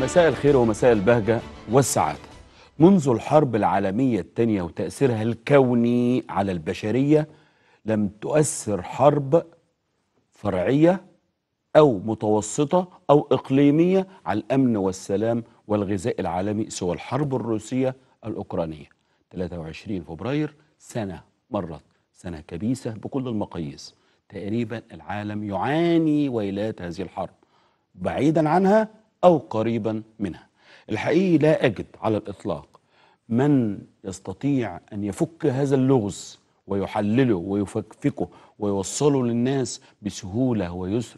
مساء الخير ومساء البهجة والسعادة منذ الحرب العالمية الثانية وتأثيرها الكوني على البشرية لم تؤثر حرب فرعية أو متوسطة أو إقليمية على الأمن والسلام والغذاء العالمي سوى الحرب الروسية الأوكرانية 23 فبراير سنة مرت سنة كبيسة بكل المقاييس تقريبا العالم يعاني ويلات هذه الحرب بعيدا عنها أو قريبا منها الحقيقي لا أجد على الإطلاق من يستطيع أن يفك هذا اللغز ويحلله ويفكفكه ويوصله للناس بسهولة ويسر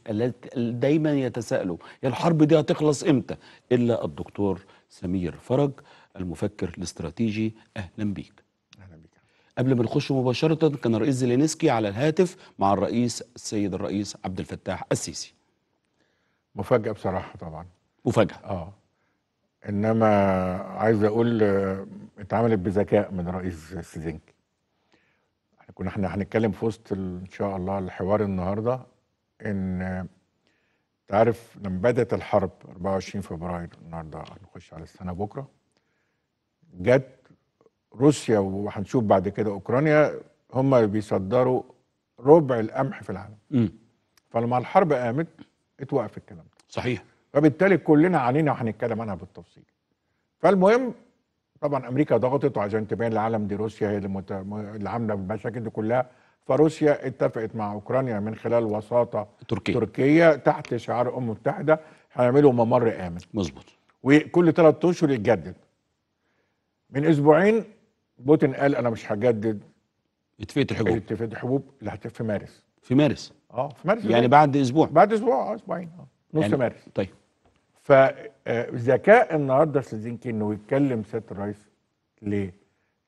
دايما يتساءلوا يا الحرب دي هتخلص إمتى إلا الدكتور سمير فرج المفكر الاستراتيجي أهلا بيك أهلا بيك قبل ما نخش مباشرة كان الرئيس زيلينسكي على الهاتف مع الرئيس السيد الرئيس عبد الفتاح السيسي مفاجأة بصراحة طبعا مفاجاه اه انما عايز اقول آه، اتعملت بذكاء من رئيس السيزنكي احنا كنا احنا هنتكلم في وسط ان شاء الله الحوار النهارده ان آه، تعرف لما بدات الحرب 24 فبراير النهارده هنخش على السنه بكره جت روسيا وهنشوف بعد كده اوكرانيا هم اللي بيصدروا ربع القمح في العالم م. فلما الحرب قامت اتوقف الكلام ده صحيح فبالتالي كلنا علينا وهنتكلم عنها بالتفصيل فالمهم طبعا امريكا ضغطت وعشان تبين للعالم دي روسيا هي اللي عامله المشاكل دي كلها فروسيا اتفقت مع اوكرانيا من خلال وساطه تركيا تركيا تحت شعار الامم المتحده هيعملوا ممر امن مظبوط وكل ثلاث اشهر يتجدد من اسبوعين بوتين قال انا مش هجدد اتفاقيه الحبوب اتفاقيه الحبوب اللي هتبقى في مارس في مارس اه في مارس يعني بعد اسبوع بعد اسبوع اه اسبوعين آه، نص يعني مارس طيب فذكاء النهارده سلزينكي انه يتكلم سيد الرئيس ليه؟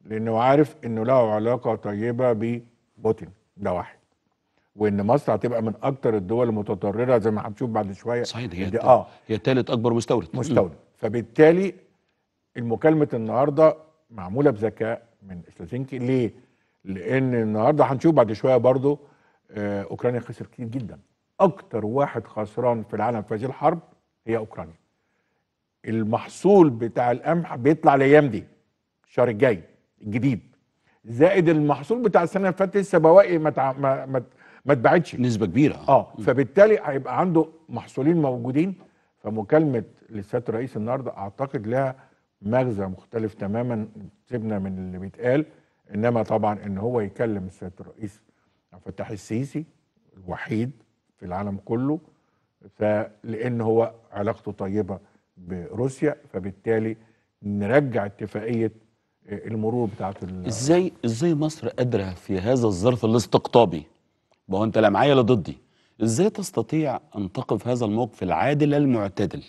لانه عارف انه له علاقه طيبه ببوتين ده واحد وان مصر هتبقى من اكثر الدول المتضرره زي ما هنشوف بعد شويه صحيح هي دي اه هي ثالث اكبر مستورد مستورد فبالتالي المكالمه النهارده معموله بذكاء من سلزينكي ليه؟ لان النهارده هنشوف بعد شويه برضه آه، اوكرانيا خسر كتير جدا اكثر واحد خسران في العالم في هذه الحرب هي اوكرانيا المحصول بتاع القمح بيطلع الايام دي الشهر الجاي الجديد زائد المحصول بتاع السنه اللي فاتت لسه بواقي ما ما ما, اتباعتش نسبه كبيره اه فبالتالي هيبقى عنده محصولين موجودين فمكالمه للسيد الرئيس النهارده اعتقد لها مغزى مختلف تماما سيبنا من اللي بيتقال انما طبعا ان هو يكلم السيد الرئيس عبد الفتاح السيسي الوحيد في العالم كله فلان هو علاقته طيبه بروسيا فبالتالي نرجع اتفاقيه آه، المرور بتاعت ازاي ازاي مصر قادره في هذا الظرف الاستقطابي ما هو انت لا معايا لا ضدي ازاي تستطيع ان تقف هذا الموقف العادل المعتدل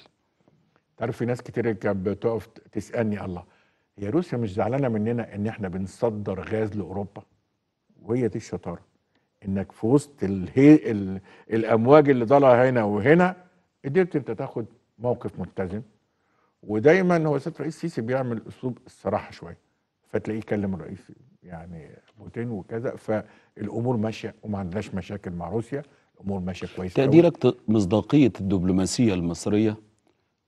تعرف في ناس كتير كانت بتقف تسالني الله هي روسيا مش زعلانه مننا ان احنا بنصدر غاز لاوروبا وهي دي الشطاره انك في وسط الهي... ال... الامواج اللي طالعه هنا وهنا قدرت انت تاخد موقف متزن ودايما هو سيد الرئيس السيسي بيعمل اسلوب الصراحه شويه فتلاقيه يكلم الرئيس يعني بوتين وكذا فالامور ماشيه وما عندناش مشاكل مع روسيا الامور ماشيه كويس تقديرك مصداقيه الدبلوماسيه المصريه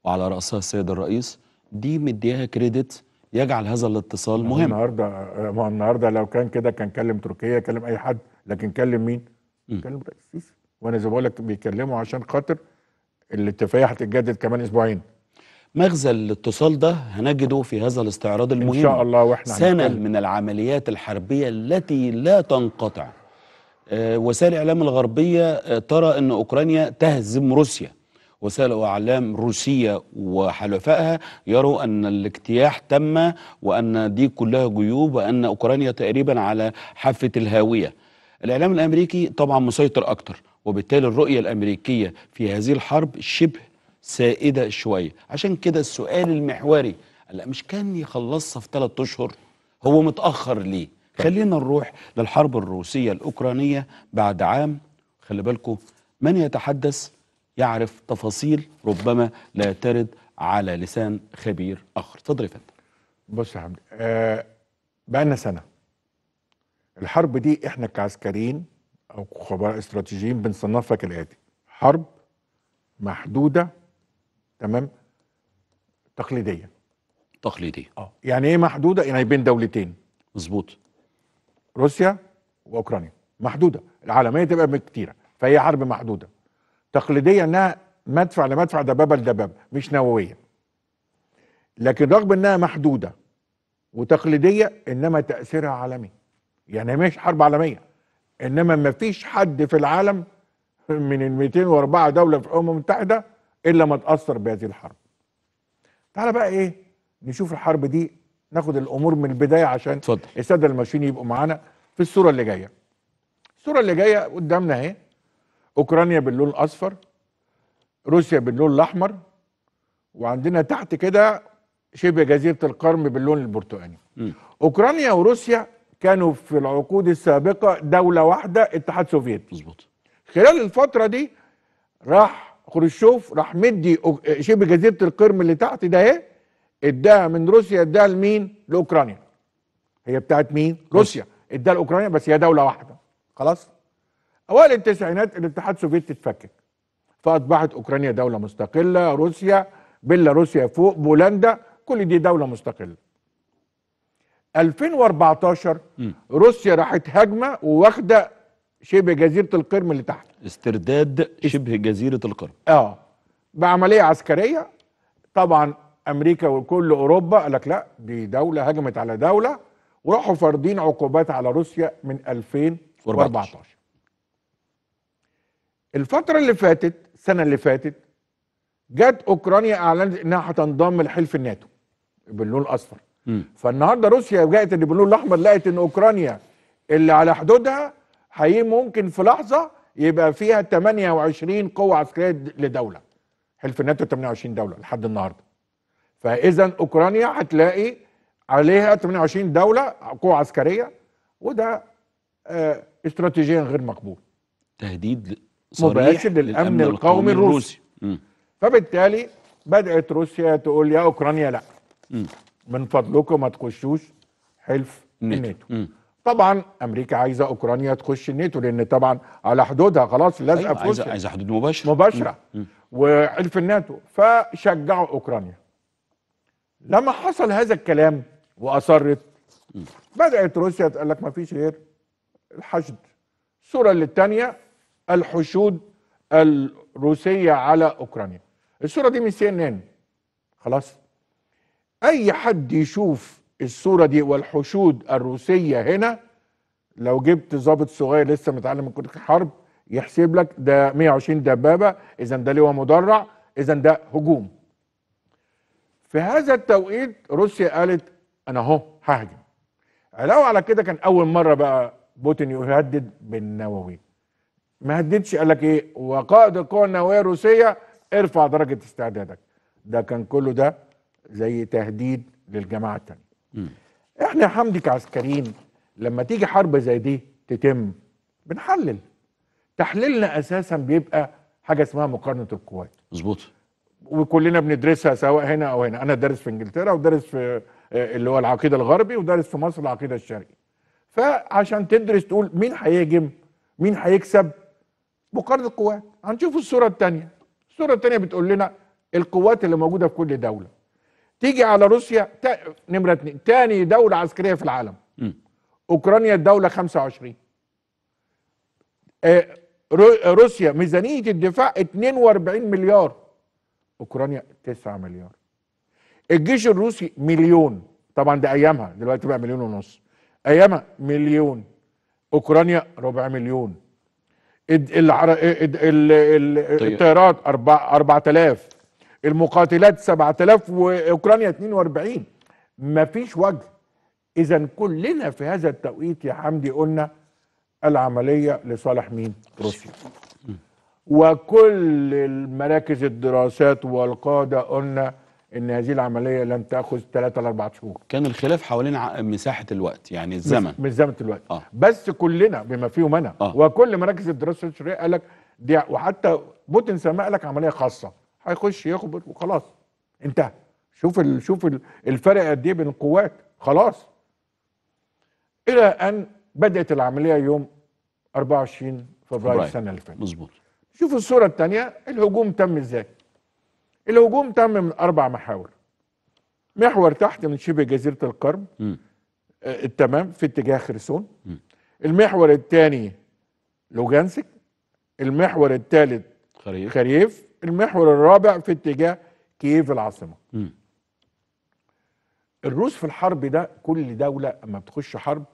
وعلى راسها السيد الرئيس دي مديها كريدت يجعل هذا الاتصال مهم النهارده النهارده لو كان كده كان كلم تركيا كلم اي حد لكن كلم مين؟ م. كلم الرئيس السيسي وانا زي ما بقول لك بيكلموا عشان خاطر الاتفاقيه هتتجدد كمان اسبوعين مغزى الاتصال ده هنجده في هذا الاستعراض المهم إن شاء الله وإحنا سنة هنتكلم. من العمليات الحربية التي لا تنقطع آه، وسائل الإعلام الغربية آه، ترى أن أوكرانيا تهزم روسيا وسائل اعلام روسيه وحلفائها يروا ان الاجتياح تم وان دي كلها جيوب وان اوكرانيا تقريبا على حافه الهاويه الإعلام الأمريكي طبعا مسيطر أكتر وبالتالي الرؤية الأمريكية في هذه الحرب شبه سائدة شوية عشان كده السؤال المحوري لا مش كان يخلصها في ثلاث أشهر هو متأخر ليه خلينا نروح للحرب الروسية الأوكرانية بعد عام خلي بالكم من يتحدث يعرف تفاصيل ربما لا ترد على لسان خبير آخر تفضل يا فندم بص يا حمدي آه بقى لنا سنه الحرب دي احنا كعسكريين او خبراء استراتيجيين بنصنفها كالاتي حرب محدوده تمام تقليديه تقليديه اه يعني ايه محدوده يعني بين دولتين مظبوط روسيا واوكرانيا محدوده العالميه تبقى كتيره فهي حرب محدوده تقليديه انها مدفع لمدفع دبابه لدبابه مش نوويه لكن رغم انها محدوده وتقليديه انما تاثيرها عالمي يعني مش حرب عالميه انما ما فيش حد في العالم من ال 204 دوله في الامم المتحده الا ما تاثر بهذه الحرب. تعالى بقى ايه نشوف الحرب دي ناخد الامور من البدايه عشان الساده الماشيين يبقوا معانا في الصوره اللي جايه. الصوره اللي جايه قدامنا اهي اوكرانيا باللون الاصفر روسيا باللون الاحمر وعندنا تحت كده شبه جزيره القرم باللون البرتقالي اوكرانيا وروسيا كانوا في العقود السابقه دوله واحده اتحاد سوفيتي مظبوط خلال الفتره دي راح خروشوف راح مدي شبه جزيره القرم اللي تحت ده اهي اداها من روسيا اداها لمين؟ لاوكرانيا هي بتاعت مين؟ روسيا اداها لاوكرانيا بس هي دوله واحده خلاص؟ اوائل التسعينات الاتحاد السوفيتي اتفكك فاصبحت اوكرانيا دوله مستقله روسيا بيلاروسيا فوق بولندا كل دي دوله مستقله 2014 م. روسيا راحت هاجمه وواخده شبه جزيره القرم اللي تحت استرداد شبه جزيره القرم اه بعمليه عسكريه طبعا امريكا وكل اوروبا قال لك لا دي دوله هجمت على دوله وراحوا فارضين عقوبات على روسيا من 2014 الفتره اللي فاتت السنه اللي فاتت جت اوكرانيا اعلنت انها هتنضم لحلف الناتو باللون الاصفر فالنهارده روسيا جاءت باللون الاحمر لقت ان اوكرانيا اللي على حدودها هي ممكن في لحظه يبقى فيها 28 قوه عسكريه لدوله حلف الناتو 28 دوله لحد النهارده فاذا اوكرانيا هتلاقي عليها 28 دوله قوه عسكريه وده آه استراتيجيا غير مقبول تهديد مباشر للامن القومي الروسي, الروسي. فبالتالي بدات روسيا تقول يا اوكرانيا لا م. من فضلكم ما تخشوش حلف الناتو طبعا امريكا عايزه اوكرانيا تخش الناتو لان طبعا على حدودها خلاص لازقه أيوة في عايزه عايزه حدود مباشره مباشره وحلف الناتو فشجعوا اوكرانيا لما حصل هذا الكلام واصرت بدات روسيا تقول لك ما فيش غير الحشد الصوره الثانيه الحشود الروسيه على اوكرانيا الصوره دي من سي ان ان خلاص اي حد يشوف الصوره دي والحشود الروسيه هنا لو جبت ظابط صغير لسه متعلم من كتب الحرب يحسب لك ده 120 دبابه اذا ده لواء مدرع اذا ده هجوم في هذا التوقيت روسيا قالت انا اهو ههجم علاوه على كده كان اول مره بقى بوتين يهدد بالنووي ما هددش قال لك ايه وقائد القوى النوويه الروسيه ارفع درجه استعدادك ده كان كله ده زي تهديد للجماعه الثانيه احنا يا حمدي كعسكريين لما تيجي حرب زي دي تتم بنحلل تحليلنا اساسا بيبقى حاجه اسمها مقارنه القوات مظبوط وكلنا بندرسها سواء هنا او هنا انا دارس في انجلترا ودارس في آه، اللي هو العقيده الغربي ودارس في مصر العقيده الشرقي فعشان تدرس تقول مين هيهجم مين هيكسب مقارنه القوات هنشوف الصوره الثانيه الصوره الثانيه بتقول لنا القوات اللي موجوده في كل دوله تيجي على روسيا تا... نمره اتنين تاني دوله عسكريه في العالم م. اوكرانيا الدوله 25 آه روسيا ميزانيه الدفاع 42 مليار اوكرانيا 9 مليار الجيش الروسي مليون طبعا ده ايامها دلوقتي بقى مليون ونص ايامها مليون اوكرانيا ربع مليون العر... طيب. الطيارات 4000 المقاتلات 7000 واوكرانيا 42 مفيش وجه اذا كلنا في هذا التوقيت يا حمدي قلنا العمليه لصالح مين روسيا وكل المراكز الدراسات والقاده قلنا ان هذه العمليه لن تاخذ 3 ل 4 شهور كان الخلاف حوالين مساحه الوقت يعني الزمن مش زمن الوقت آه. بس كلنا بما فيهم انا آه. وكل مراكز الدراسات الشرعيه قال لك دي وحتى بوتين سمع لك عمليه خاصه هيخش يخبط وخلاص انتهى شوف ال شوف ال الفرق قد ايه بين القوات خلاص الى ان بدات العمليه يوم 24 فبراير السنه اللي فاتت مظبوط شوف الصوره الثانيه الهجوم تم ازاي الهجوم تم من اربع محاور محور تحت من شبه جزيره القرم آه تمام في اتجاه خرسون م. المحور الثاني لوجانسك المحور الثالث خريف خريف المحور الرابع في اتجاه كييف العاصمه م. الروس في الحرب ده كل دوله اما بتخش حرب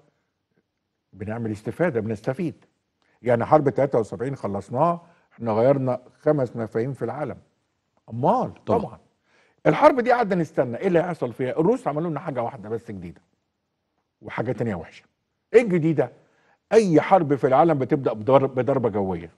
بنعمل استفاده بنستفيد يعني حرب 73 خلصناها احنا غيرنا خمس مفاهيم في العالم امال طبعا, طبعا. الحرب دي قعدنا نستنى ايه اللي هيحصل فيها الروس عملوا لنا حاجه واحده بس جديده وحاجه تانية وحشه ايه الجديده اي حرب في العالم بتبدا بضربه جويه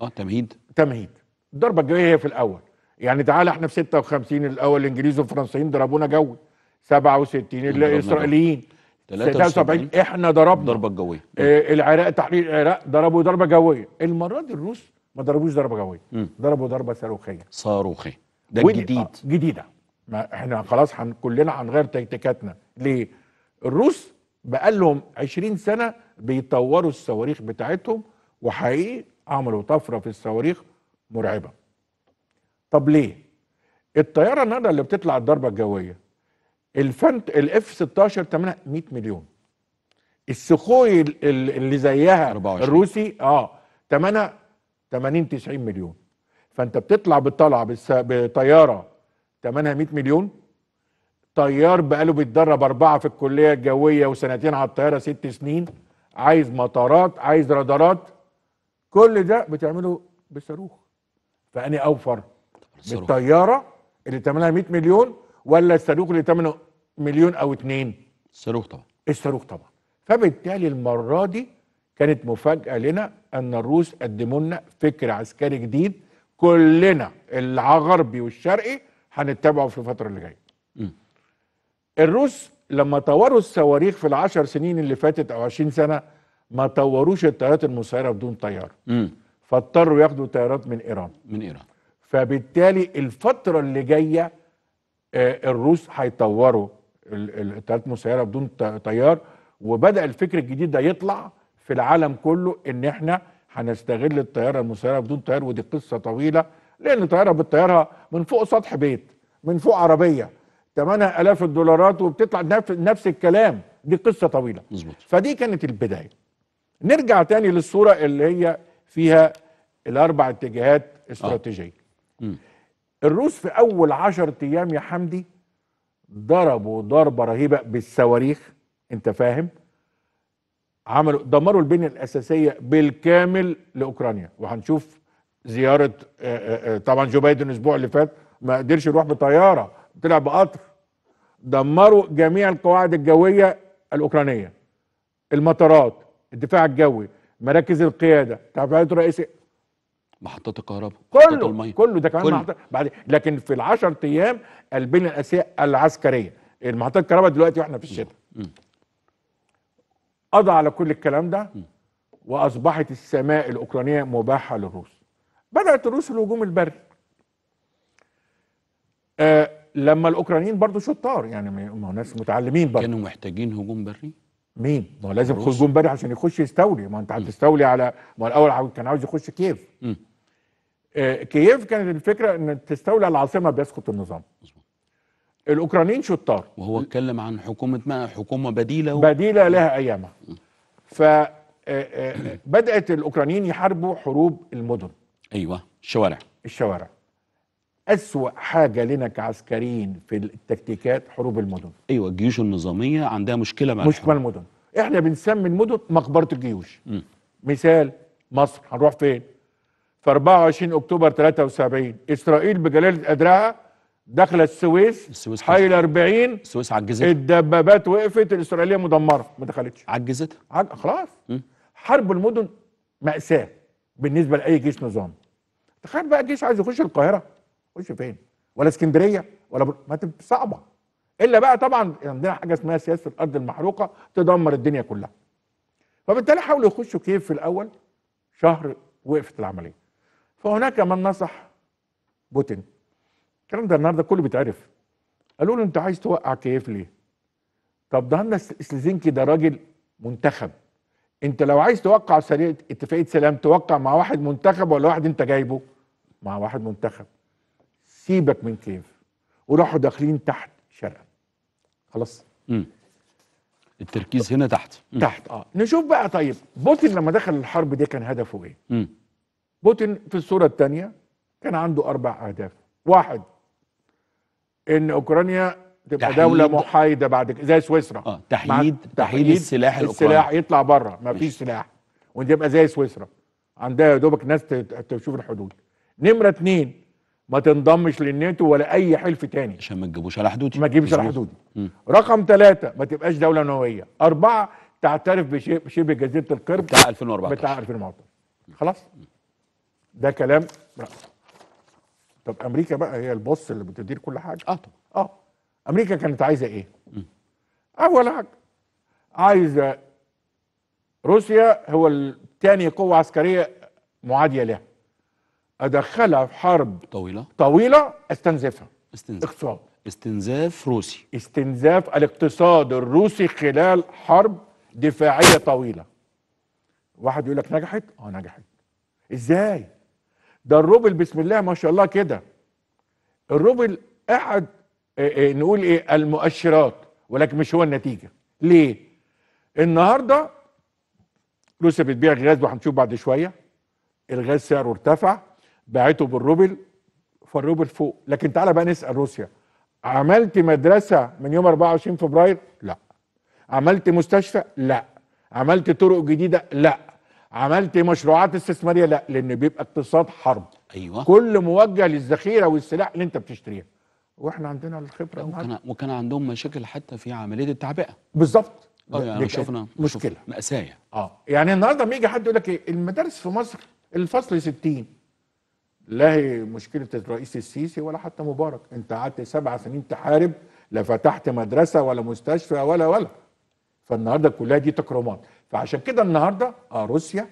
اه تمهيد تمهيد الضربه الجويه هي في الاول يعني تعالى احنا في 56 الاول الانجليز والفرنسيين ضربونا جوي 67 الاسرائيليين 73 احنا ضربنا ضربه جويه آه العراق تحرير العراق ضربوا ضربه جويه المره دي الروس ما ضربوش ضربه جويه ضربوا ضربه صاروخيه صاروخيه ده جديد آه جديده ما احنا خلاص هن كلنا هنغير تكتيكاتنا ليه الروس بقى لهم 20 سنه بيطوروا الصواريخ بتاعتهم وحقيقي عملوا طفره في الصواريخ مرعبه طب ليه الطياره النهارده اللي بتطلع الضربه الجويه الفنت الاف 16 ثمنها 100 مليون السخوي اللي زيها 24. الروسي اه ثمنها 80 90 مليون فانت بتطلع بالطلعه بطياره ثمنها 100 مليون طيار بقاله بيتدرب اربعه في الكليه الجويه وسنتين على الطياره ست سنين عايز مطارات عايز رادارات كل ده بتعمله بصاروخ فاني اوفر الطياره اللي تمنها 100 مليون ولا الصاروخ اللي تمنه مليون او اتنين الصاروخ طبعا الصاروخ طبعا فبالتالي المره دي كانت مفاجاه لنا ان الروس قدموا لنا فكر عسكري جديد كلنا الغربي والشرقي هنتبعه في الفتره اللي جايه الروس لما طوروا الصواريخ في العشر سنين اللي فاتت او 20 سنه ما طوروش الطيارات المسيره بدون طيار امم فاضطروا ياخدوا طيارات من ايران من ايران فبالتالي الفتره اللي جايه آه، الروس هيطوروا الطيارات المسيره بدون طيار وبدا الفكر الجديد ده يطلع في العالم كله ان احنا هنستغل الطياره المسيره بدون طيار ودي قصه طويله لان طياره بتطيرها من فوق سطح بيت من فوق عربيه ثمنها آلاف الدولارات وبتطلع نفس الكلام دي قصه طويله مزبط. فدي كانت البدايه نرجع تاني للصوره اللي هي فيها الاربع اتجاهات آه. استراتيجيه آه. الروس في اول عشر ايام يا حمدي ضربوا ضربه رهيبه بالصواريخ انت فاهم عملوا دمروا البنيه الاساسيه بالكامل لاوكرانيا وهنشوف زياره آآ آه، آآ آه، طبعا جو بايدن الاسبوع اللي فات ما قدرش يروح بطياره طلع بقطر دمروا جميع القواعد الجويه الاوكرانيه المطارات الدفاع الجوي مراكز القياده تعفئات رئيس إيه؟ محطات الكهرباء كله المية. كله ده كمان كله. محطة بعد لكن في ال10 ايام البنيه الاساسيه العسكريه المحطات الكهرباء دلوقتي واحنا في الشتاء قضى على كل الكلام ده واصبحت السماء الاوكرانيه مباحه للروس بدات الروس الهجوم البري آه لما الاوكرانيين برضو شطار يعني ما ناس متعلمين برضو كانوا محتاجين هجوم بري مين؟ ما هو لازم يخش جون بدري عشان يخش يستولي ما انت هتستولي على ما الاول كان عاوز يخش كييف آه كييف كانت الفكره ان تستولي على العاصمه بيسقط النظام مزبوط. الاوكرانيين شطار وهو اتكلم عن حكومه ما حكومه بديله و... بديله لها ايامها ف آه، آه، آه، بدات الاوكرانيين يحاربوا حروب المدن ايوه الشوارع الشوارع أسوأ حاجة لنا كعسكريين في التكتيكات حروب المدن أيوة الجيوش النظامية عندها مشكلة مع مشكلة المدن إحنا بنسمي المدن مقبرة الجيوش م. مثال مصر هنروح فين في 24 أكتوبر 73 إسرائيل بجلالة أدراها دخل السويس السويس حي 40 السويس عجزت الدبابات وقفت الإسرائيلية مدمرة ما دخلتش عجزت عج... خلاص م. حرب المدن مأساة بالنسبة لأي جيش نظام تخيل بقى الجيش عايز يخش القاهرة خش فين؟ ولا اسكندريه ولا بر... ما صعبه الا بقى طبعا عندنا حاجه اسمها سياسه الارض المحروقه تدمر الدنيا كلها. فبالتالي حاولوا يخشوا كيف في الاول شهر وقفت العمليه. فهناك من نصح بوتين الكلام ده النهارده كله بيتعرف قالوا له انت عايز توقع كيف ليه؟ طب ده هنا ده راجل منتخب انت لو عايز توقع سريع اتفاقيه سلام توقع مع واحد منتخب ولا واحد انت جايبه؟ مع واحد منتخب سيبك من كيف وراحوا داخلين تحت شرقا خلاص مم. التركيز هنا تحت مم. تحت اه نشوف بقى طيب بوتين لما دخل الحرب دي كان هدفه ايه مم. بوتين في الصوره الثانيه كان عنده اربع اهداف واحد ان اوكرانيا تبقى دوله محايده بعد كده زي سويسرا اه تحييد تحييد السلاح الاوكراني السلاح يطلع بره ما فيش سلاح وتبقى زي سويسرا عندها يا دوبك ناس تشوف الحدود نمره اثنين ما تنضمش للناتو ولا اي حلف تاني عشان ما تجيبوش على حدودي ما تجيبش على حدودي رقم ثلاثة ما تبقاش دولة نووية أربعة تعترف بشبه جزيرة القرب بتاع 2014 بتاع 2014 خلاص ده كلام رأس. طب أمريكا بقى هي البص اللي بتدير كل حاجة اه طبعا اه أمريكا كانت عايزة إيه؟ أول حاجة عايزة روسيا هو الثاني قوة عسكرية معادية لها ادخلها في حرب طويله طويله استنزفها استنزاف اقتصاد استنزاف روسي استنزاف الاقتصاد الروسي خلال حرب دفاعيه طويله واحد يقول لك نجحت اه نجحت ازاي ده الروبل بسم الله ما شاء الله كده الروبل احد إيه نقول ايه المؤشرات ولكن مش هو النتيجه ليه النهارده روسيا بتبيع غاز وهنشوف بعد شويه الغاز سعره ارتفع بعته بالروبل فالروبل فوق لكن تعالى بقى نسال روسيا عملت مدرسه من يوم 24 فبراير لا عملت مستشفى لا عملت طرق جديده لا عملت مشروعات استثماريه لا لان بيبقى اقتصاد حرب ايوه كل موجه للذخيره والسلاح اللي انت بتشتريها واحنا عندنا الخبره وكان وكان عندهم مشاكل حتى في عمليه التعبئه بالظبط آه، يعني شفنا مشكله مأساة اه يعني النهارده لما يجي حد يقول لك ايه المدارس في مصر الفصل 60 لا هي مشكله الرئيس السيسي ولا حتى مبارك انت قعدت سبع سنين تحارب لا فتحت مدرسه ولا مستشفى ولا ولا فالنهارده كلها دي تكرمات فعشان كده النهارده اه روسيا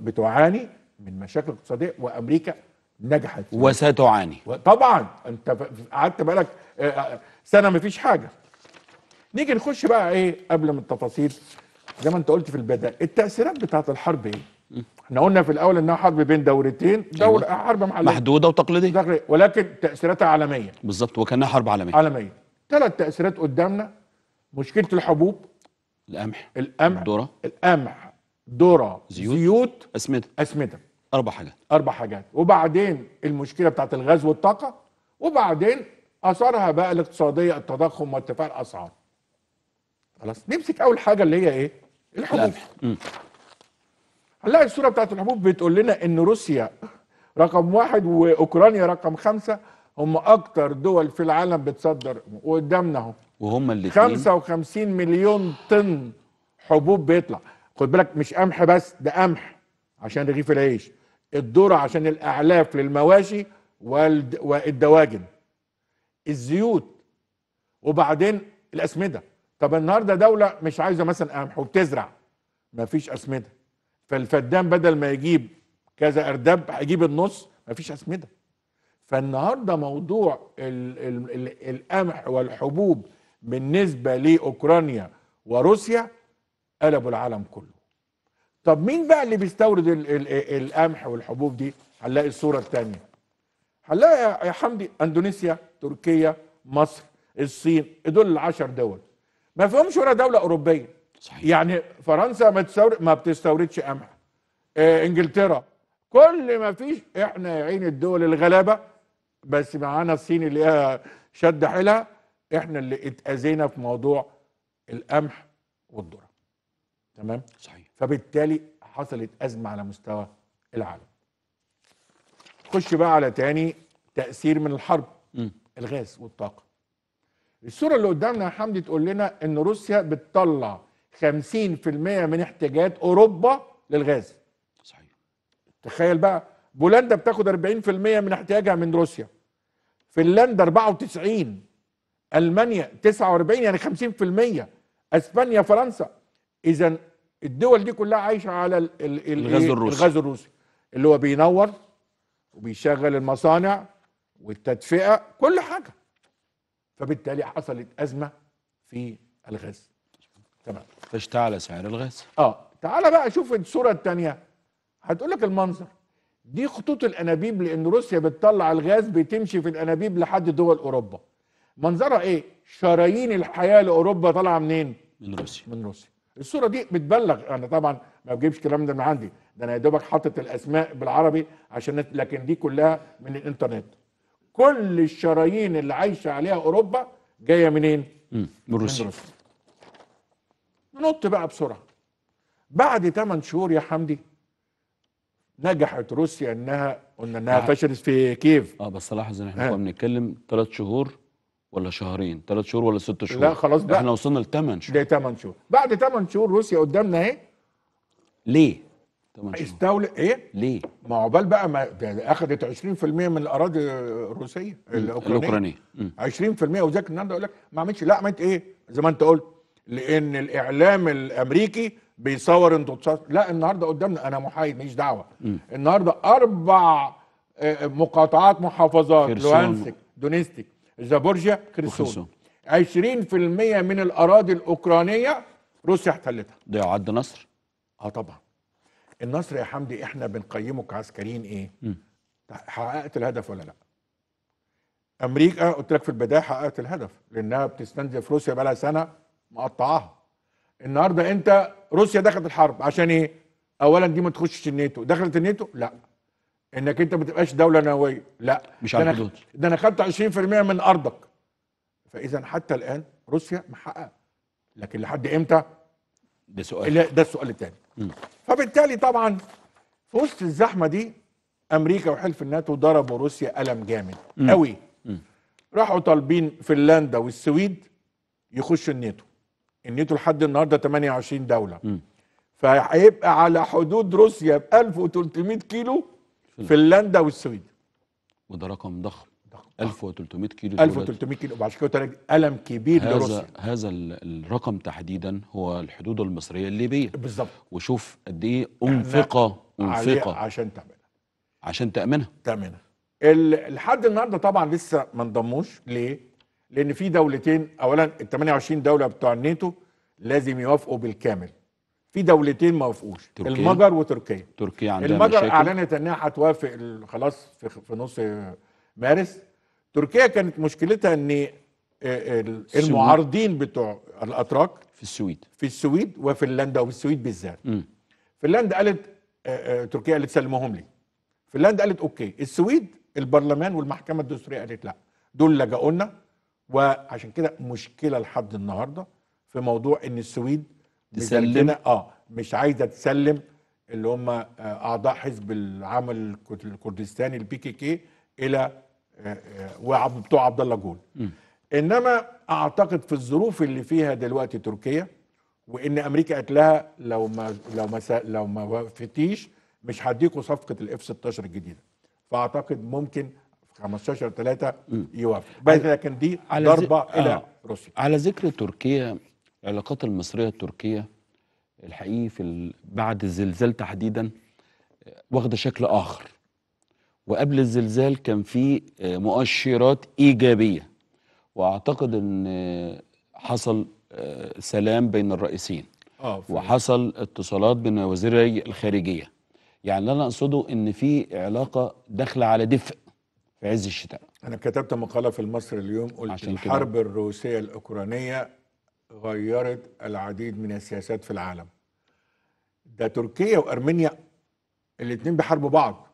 بتعاني من مشاكل اقتصاديه وامريكا نجحت وستعاني طبعا انت قعدت بالك آه، آه، سنه ما فيش حاجه نيجي نخش بقى ايه قبل من التفاصيل زي ما انت قلت في البدايه التاثيرات بتاعت الحرب ايه احنا قلنا في الاول انها حرب بين دولتين أيوة. دولة أيوة. حرب محليه محدوده وتقليديه ولكن تاثيراتها عالميه بالظبط وكانها حرب عالميه عالميه ثلاث تاثيرات قدامنا مشكله الحبوب القمح القمح الذره القمح ذره زيوت, زيوت اسمده اسمده اربع حاجات اربع حاجات وبعدين المشكله بتاعت الغاز والطاقه وبعدين اثارها بقى الاقتصاديه التضخم وارتفاع الاسعار خلاص نمسك اول حاجه اللي هي ايه الحبوب هنلاقي الصوره بتاعت الحبوب بتقول لنا ان روسيا رقم واحد واوكرانيا رقم خمسه هم اكتر دول في العالم بتصدر وقدامنا اهو وهم اللي 55 مليون طن حبوب بيطلع خد بالك مش قمح بس ده قمح عشان رغيف العيش الذره عشان الاعلاف للمواشي والدواجن الزيوت وبعدين الاسمده طب النهارده دوله مش عايزه مثلا قمح وبتزرع مفيش اسمده فالفدان بدل ما يجيب كذا اردب هيجيب النص مفيش اسمده فالنهارده موضوع القمح والحبوب بالنسبه لاوكرانيا وروسيا قلبوا العالم كله طب مين بقى اللي بيستورد القمح والحبوب دي هنلاقي الصوره الثانيه هنلاقي يا حمدي اندونيسيا تركيا مصر الصين دول العشر دول ما فيهمش ولا دوله اوروبيه صحيح. يعني فرنسا ما, تستورد ما بتستوردش قمح آه انجلترا كل ما فيش احنا يا عين الدول الغلابه بس معانا الصين اللي هي شد حيلها احنا اللي اتاذينا في موضوع القمح والذره تمام صحيح فبالتالي حصلت ازمه على مستوى العالم خش بقى على تاني تاثير من الحرب م. الغاز والطاقه الصوره اللي قدامنا يا حمدي تقول لنا ان روسيا بتطلع 50% من احتياجات اوروبا للغاز صحيح تخيل بقى بولندا بتاخد 40% من احتياجها من روسيا فنلندا 94 المانيا 49 يعني 50% اسبانيا فرنسا اذا الدول دي كلها عايشه على الـ الـ الغاز الروسي الغاز الروسي اللي هو بينور وبيشغل المصانع والتدفئه كل حاجه فبالتالي حصلت ازمه في الغاز تمام فاشتعل سعر الغاز اه تعال بقى شوف الصوره الثانيه هتقول لك المنظر دي خطوط الانابيب لان روسيا بتطلع الغاز بتمشي في الانابيب لحد دول اوروبا منظرها ايه شرايين الحياه لاوروبا طالعه منين من روسيا من روسيا الصوره دي بتبلغ انا طبعا ما بجيبش الكلام ده من عندي ده انا يا دوبك حاطط الاسماء بالعربي عشان لكن دي كلها من الانترنت كل الشرايين اللي عايشه عليها اوروبا جايه منين من روسيا, من روسيا. نط بقى بسرعه بعد 8 شهور يا حمدي نجحت روسيا انها قلنا انها فشلت في كيف اه بس لاحظ ان احنا كنا بنتكلم ثلاث شهور ولا شهرين ثلاث شهور ولا ست شهور لا خلاص بقى احنا وصلنا لثمان شهور ده 8 شهور بعد 8 شهور روسيا قدامنا اهي ليه شهور استولى ايه ليه ما عقبال بقى ما اخذت 20% من الاراضي الروسيه الاوكرانيه الاوكرانيه 20% وذاك النهارده يقول لك ما عملتش لا عملت ايه زي ما انت قلت لان الاعلام الامريكي بيصور انتوا لا النهارده قدامنا انا محايد ماليش دعوه م. النهارده اربع آه، مقاطعات محافظات لوهانسك دونيستيك زابورجيا خرسون 20% من الاراضي الاوكرانيه روسيا احتلتها ده يعد نصر اه طبعا النصر يا حمدي احنا بنقيمه كعسكريين ايه م. حققت الهدف ولا لا امريكا قلت لك في البدايه حققت الهدف لانها بتستنزف روسيا بقى لها سنه مقطعاها النهارده انت روسيا دخلت الحرب عشان ايه؟ اولا دي ما تخشش الناتو دخلت الناتو لا انك انت ما تبقاش دوله نوويه لا مش على الحدود ده انا خدت 20% من ارضك فاذا حتى الان روسيا محققه لكن لحد امتى؟ ده سؤال ده السؤال الثاني فبالتالي طبعا في وسط الزحمه دي امريكا وحلف الناتو ضربوا روسيا الم جامد قوي راحوا طالبين فنلندا والسويد يخشوا الناتو النيتو لحد النهارده 28 دوله م. فهيبقى على حدود روسيا ب 1300 كيلو فنلندا والسويد وده رقم ضخم 1300 كيلو 1300 كيلو وبعد كده ألم كبير هذا لروسيا هذا الرقم تحديدا هو الحدود المصريه الليبيه بالظبط وشوف قد ايه انفقه انفقه عشان تعملها عشان تامنها تامنها لحد النهارده طبعا لسه ما انضموش ليه؟ لان في دولتين اولا ال 28 دوله بتوع الناتو لازم يوافقوا بالكامل في دولتين ما وافقوش المجر وتركيا تركيا عندها المجر مشاكل. اعلنت انها هتوافق خلاص في, في نص مارس تركيا كانت مشكلتها ان آه، المعارضين بتوع الاتراك في السويد في السويد وفنلندا وفي السويد بالذات فنلندا قالت آه، آه، تركيا قالت سلموهم لي فنلندا قالت اوكي السويد البرلمان والمحكمه الدستوريه قالت لا دول لجأوا لنا وعشان كده مشكله لحد النهارده في موضوع ان السويد تسلم اه مش عايزه تسلم اللي هم آه، اعضاء حزب العمل الكردستاني البي كي كي الى آه، آه، وبتوع عبد الله جول انما اعتقد في الظروف اللي فيها دلوقتي تركيا وان امريكا قالت لها لو ما لو ما لو ما وقفتيش مش هديكوا صفقه الاف 16 الجديده فاعتقد ممكن 15 3 يوافق بس لكن دي ضربه الى آه. روسيا على ذكر تركيا العلاقات المصريه التركيه الحقيقي في ال... بعد الزلزال تحديدا آه، واخده شكل اخر وقبل الزلزال كان في آه، مؤشرات ايجابيه واعتقد ان آه، حصل سلام بين الرئيسين آه وحصل اتصالات بين وزيري الخارجيه يعني اللي انا اقصده ان في علاقه داخله على دفء في عز الشتاء انا كتبت مقاله في المصري اليوم قلت عشان الحرب كده. الروسيه الاوكرانيه غيرت العديد من السياسات في العالم ده تركيا وارمينيا الاثنين بيحاربوا بعض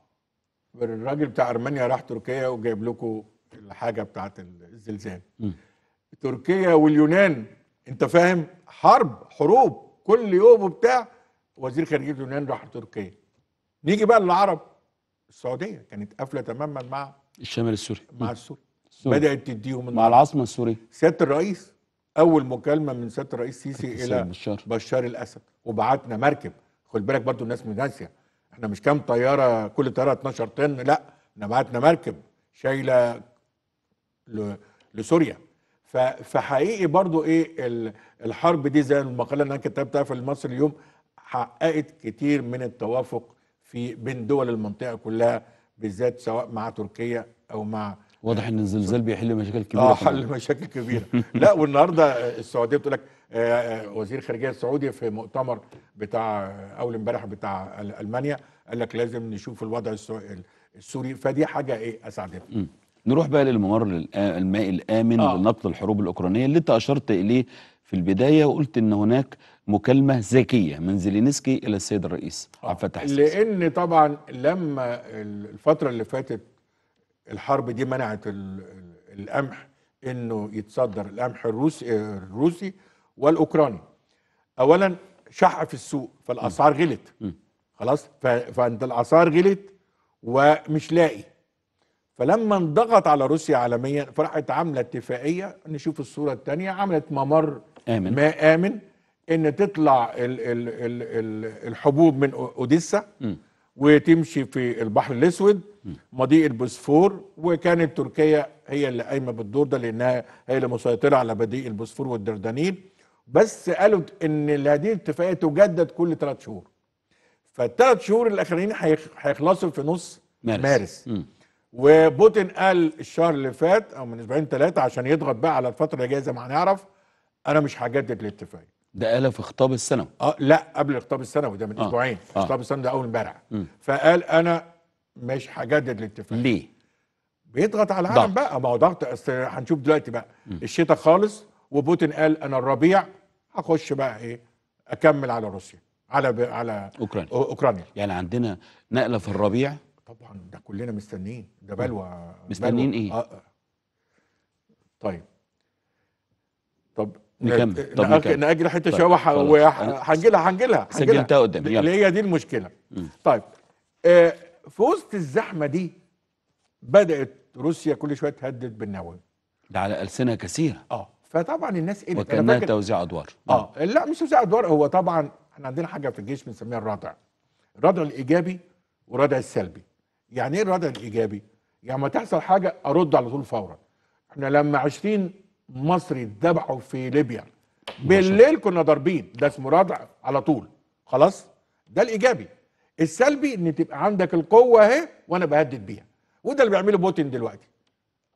الراجل بتاع ارمينيا راح تركيا وجايب لكم الحاجه بتاعه الزلزال تركيا واليونان انت فاهم حرب حروب كل يوم وبتاع وزير خارجيه اليونان راح تركيا نيجي بقى للعرب السعوديه كانت قافله تماما مع الشمال السوري مع السوري بدات تديهم مع العاصمه السوريه سياده الرئيس اول مكالمه من سياده الرئيس سيسي الى بشار. بشار الاسد وبعتنا مركب خد بالك برضو الناس مش ناسيه احنا مش كام طياره كل طياره 12 طن لا احنا بعتنا مركب شايله ل... لسوريا ف... فحقيقي برضو ايه ال... الحرب دي زي المقاله اللي انا كتبتها في المصري اليوم حققت كتير من التوافق في بين دول المنطقه كلها بالذات سواء مع تركيا او مع واضح ان الزلزال بيحل مشاكل كبيره اه حل مشاكل كبيره لا والنهارده السعوديه بتقول لك آه، آه، وزير الخارجيه السعودي في مؤتمر بتاع اول امبارح بتاع المانيا قال لك لازم نشوف الوضع السوري فدي حاجه ايه اسعدتنا نروح بقى للممر المائي الامن آه. لنقل الحروب الاوكرانيه اللي انت اشرت اليه في البدايه وقلت ان هناك مكالمة ذكية من زيلينسكي إلى السيد الرئيس آه. عبد الفتاح السيسي لأن طبعا لما الفترة اللي فاتت الحرب دي منعت القمح إنه يتصدر القمح الروسي الروسي والأوكراني أولا شح في السوق فالأسعار غلت خلاص فأنت الأسعار غلت ومش لاقي فلما انضغط على روسيا عالميا فراحت عامله اتفاقيه نشوف الصوره الثانيه عملت ممر آمن. ما آمن ان تطلع الـ الـ الـ الـ الحبوب من اوديسا وتمشي في البحر الاسود مضيق البوسفور وكانت تركيا هي اللي قايمه بالدور ده لانها هي اللي مسيطره على بديء البوسفور والدردنيل بس قالوا ان هذه الاتفاقيه تجدد كل ثلاث شهور فالثلاث شهور الاخرين هيخلصوا في نص مارس, مارس. وبوتين قال الشهر اللي فات او من اسبوعين ثلاثه عشان يضغط بقى على الفتره الجايه زي ما هنعرف انا مش هجدد الاتفاقيه ده قالها في خطاب السنوي اه لا قبل الخطاب السنوي ده من آه. اسبوعين آه. خطاب السنوي ده اول امبارح فقال انا مش هجدد الاتفاق ليه؟ بيضغط على العالم بقى ما هو ضغط اصل هنشوف دلوقتي بقى الشتاء خالص وبوتين قال انا الربيع هخش بقى ايه اكمل على روسيا على ب... على اوكرانيا اوكرانيا يعني عندنا نقله في الربيع طبعا ده كلنا مستنيين ده بلوى مستنيين بلوة. ايه؟ آه،, آه. طيب طب نكمل إيه، طب نكمل نأجل حته طيب. شويه وهنجيلها هنجيلها سجلتها قدام اللي هي دي المشكله طيب آه في وسط الزحمه دي بدات روسيا كل شويه تهدد بالنووي ده على السنه كثيره اه فطبعا الناس ايه وكانها توزيع ادوار اه لا مش توزيع ادوار هو طبعا احنا عندنا حاجه في الجيش بنسميها الردع الردع الايجابي والردع السلبي يعني ايه الردع الايجابي يعني ما تحصل حاجه ارد على طول فورا احنا لما 20 مصري اتذبحوا في ليبيا بالليل كنا ضاربين ده اسمه ردع على طول خلاص ده الايجابي السلبي ان تبقى عندك القوه اهي وانا بهدد بيها وده اللي بيعمله بوتين دلوقتي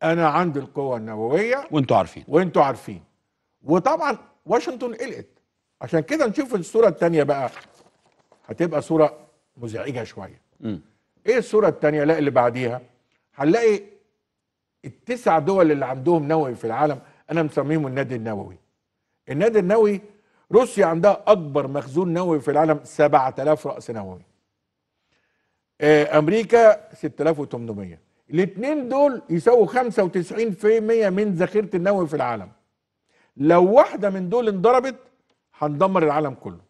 انا عندي القوه النوويه وانتوا عارفين وانتوا عارفين وطبعا واشنطن قلقت عشان كده نشوف الصوره الثانيه بقى هتبقى صوره مزعجه شويه م. ايه الصوره الثانيه لا اللي بعديها هنلاقي التسع دول اللي عندهم نووي في العالم انا مسميهم النادي النووي النادي النووي روسيا عندها اكبر مخزون نووي في العالم 7000 راس نووي آه، امريكا 6800 الاثنين دول يساووا 95% من ذخيره النووي في العالم لو واحده من دول انضربت هندمر العالم كله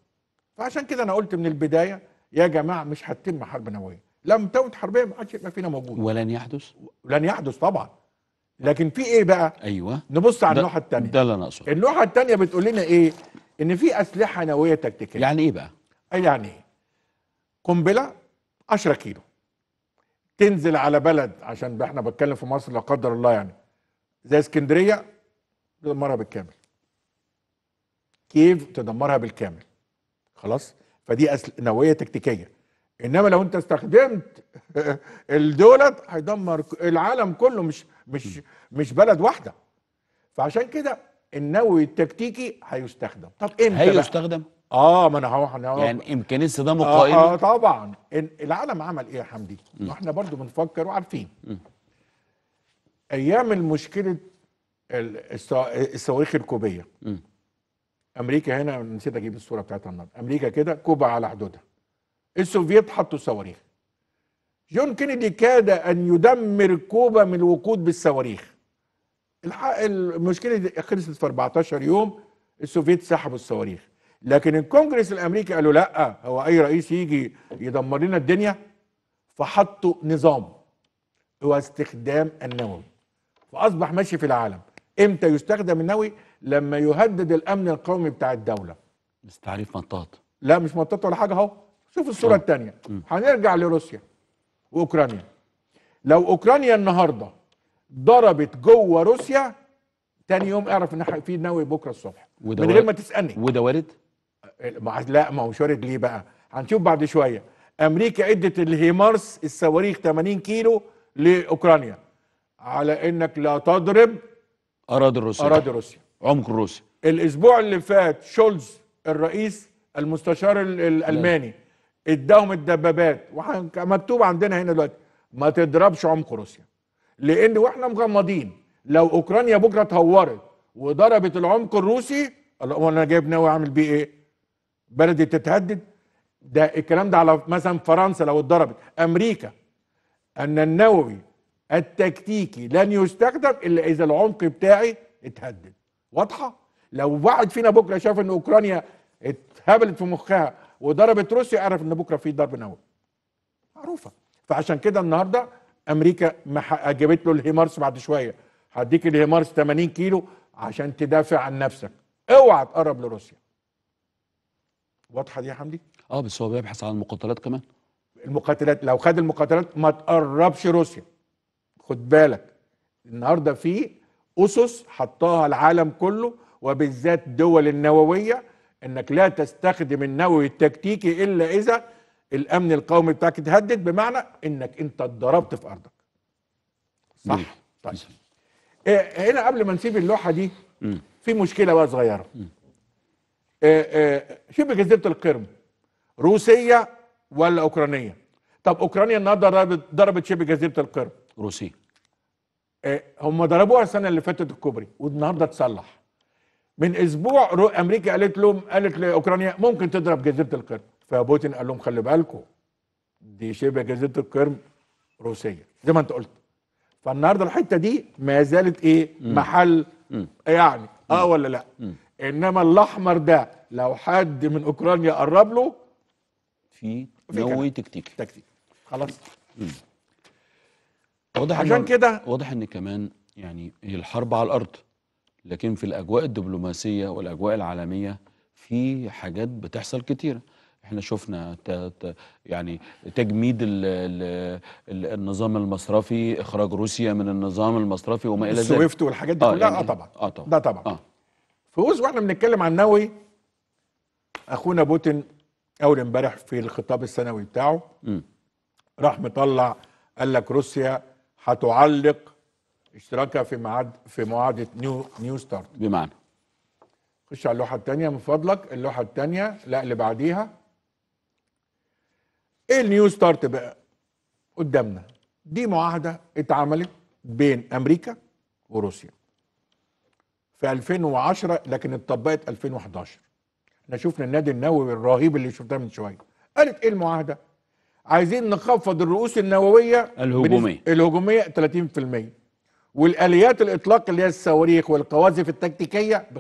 فعشان كده انا قلت من البدايه يا جماعه مش هتتم حرب نوويه لم تمت حربيه ما فينا موجود ولن يحدث لن يحدث طبعا لكن في ايه بقى ايوه نبص على اللوحه الثانيه ده اللي انا اقصده اللوحه الثانيه بتقول لنا ايه ان في اسلحه نوويه تكتيكيه يعني ايه بقى اي يعني ايه قنبله 10 كيلو تنزل على بلد عشان احنا بتكلم في مصر لا قدر الله يعني زي اسكندريه تدمرها بالكامل كيف تدمرها بالكامل خلاص فدي أسل... نوويه تكتيكيه انما لو انت استخدمت الدولت هيدمر العالم كله مش مش مش بلد واحده فعشان كده النووي التكتيكي هيستخدم طب امتى هيستخدم اه ما انا هروح انا يعني امكانيه صدامه آه قائمه اه طبعا العالم عمل ايه يا حمدي؟ واحنا برضو بنفكر وعارفين م. ايام المشكله الصواريخ الكوبيه م. امريكا هنا نسيت اجيب الصوره بتاعتها النهارده امريكا كده كوبا على حدودها السوفييت حطوا صواريخ جون كينيدي كاد ان يدمر كوبا من الوقود بالصواريخ المشكله دي خلصت في 14 يوم السوفييت سحبوا الصواريخ لكن الكونجرس الامريكي قالوا لا هو اي رئيس يجي يدمر لنا الدنيا فحطوا نظام هو استخدام النووي فاصبح ماشي في العالم امتى يستخدم النووي لما يهدد الامن القومي بتاع الدوله بس تعريف مطاط لا مش مطاط ولا حاجه اهو شوف الصوره آه. الثانيه هنرجع لروسيا واوكرانيا لو اوكرانيا النهارده ضربت جوه روسيا تاني يوم اعرف ان في نووي بكره الصبح من غير ما تسالني وده وارد؟ لا ما هو وارد ليه بقى؟ هنشوف بعد شويه امريكا ادت الهيمارس الصواريخ 80 كيلو لاوكرانيا على انك لا تضرب اراضي روسيا اراضي روسيا عمق روسيا الاسبوع اللي فات شولز الرئيس المستشار الالماني اداهم الدبابات مكتوب عندنا هنا دلوقتي ما تضربش عمق روسيا لان واحنا مغمضين لو اوكرانيا بكره اتهورت وضربت العمق الروسي الله انا جايب ناوي اعمل بيه ايه؟ بلدي تتهدد ده الكلام ده على مثلا فرنسا لو اتضربت امريكا ان النووي التكتيكي لن يستخدم الا اذا العمق بتاعي اتهدد واضحه لو واحد فينا بكره شاف ان اوكرانيا اتهبلت في مخها وضربت روسيا اعرف ان بكره في ضرب نووي معروفه فعشان كده النهارده امريكا جابت له الهيمارس بعد شويه هديك الهيمارس 80 كيلو عشان تدافع عن نفسك اوعى تقرب لروسيا واضحه دي يا حمدي اه بس هو بيبحث عن المقاتلات كمان المقاتلات لو خد المقاتلات ما تقربش روسيا خد بالك النهارده في اسس حطاها العالم كله وبالذات دول النوويه انك لا تستخدم النووي التكتيكي الا اذا الامن القومي بتاعك اتهدد بمعنى انك انت اتضربت في ارضك صح طيب إيه هنا قبل ما نسيب اللوحه دي في مشكله بقى صغيره إيه إيه شبه جزيره القرم روسيه ولا اوكرانيه طب اوكرانيا النهارده ضربت ضربت شبه جزيره القرم روسيه إيه هم ضربوها السنه اللي فاتت الكوبري والنهارده اتصلح من اسبوع امريكا قالت لهم قالت لاوكرانيا ممكن تضرب جزيره القرم فبوتين قال لهم خلي بالكم دي شبه جزيره القرم روسيه زي ما انت قلت فالنهارده الحته دي ما زالت ايه محل يعني اه ولا لا انما الاحمر ده لو حد من اوكرانيا قرب له في نووي تكتيكي تكتيكي خلاص واضح عشان كده واضح ان كمان يعني الحرب على الارض لكن في الأجواء الدبلوماسية والأجواء العالمية في حاجات بتحصل كتير احنا شفنا يعني تجميد الـ الـ النظام المصرفي اخراج روسيا من النظام المصرفي وما الى ذلك السويفت والحاجات دي آه كلها آه، يعني اه طبعا اه طبعا ده طبعا آه. فوز واحنا بنتكلم عن نووي اخونا بوتين اول امبارح في الخطاب السنوي بتاعه م. راح مطلع قال لك روسيا هتعلق اشتراكها في معاد في معاهده نيو نيو ستارت بمعنى خش على اللوحه الثانيه من فضلك اللوحه الثانيه لا اللي بعديها ايه النيو ستارت بقى قدامنا دي معاهده اتعملت بين امريكا وروسيا في 2010 لكن اتطبقت 2011 احنا شفنا النادي النووي الرهيب اللي شفناه من شويه قالت ايه المعاهده عايزين نخفض الرؤوس النوويه الهجوميه الهجوميه 30% والاليات الاطلاق اللي هي الصواريخ والقواذف التكتيكيه ب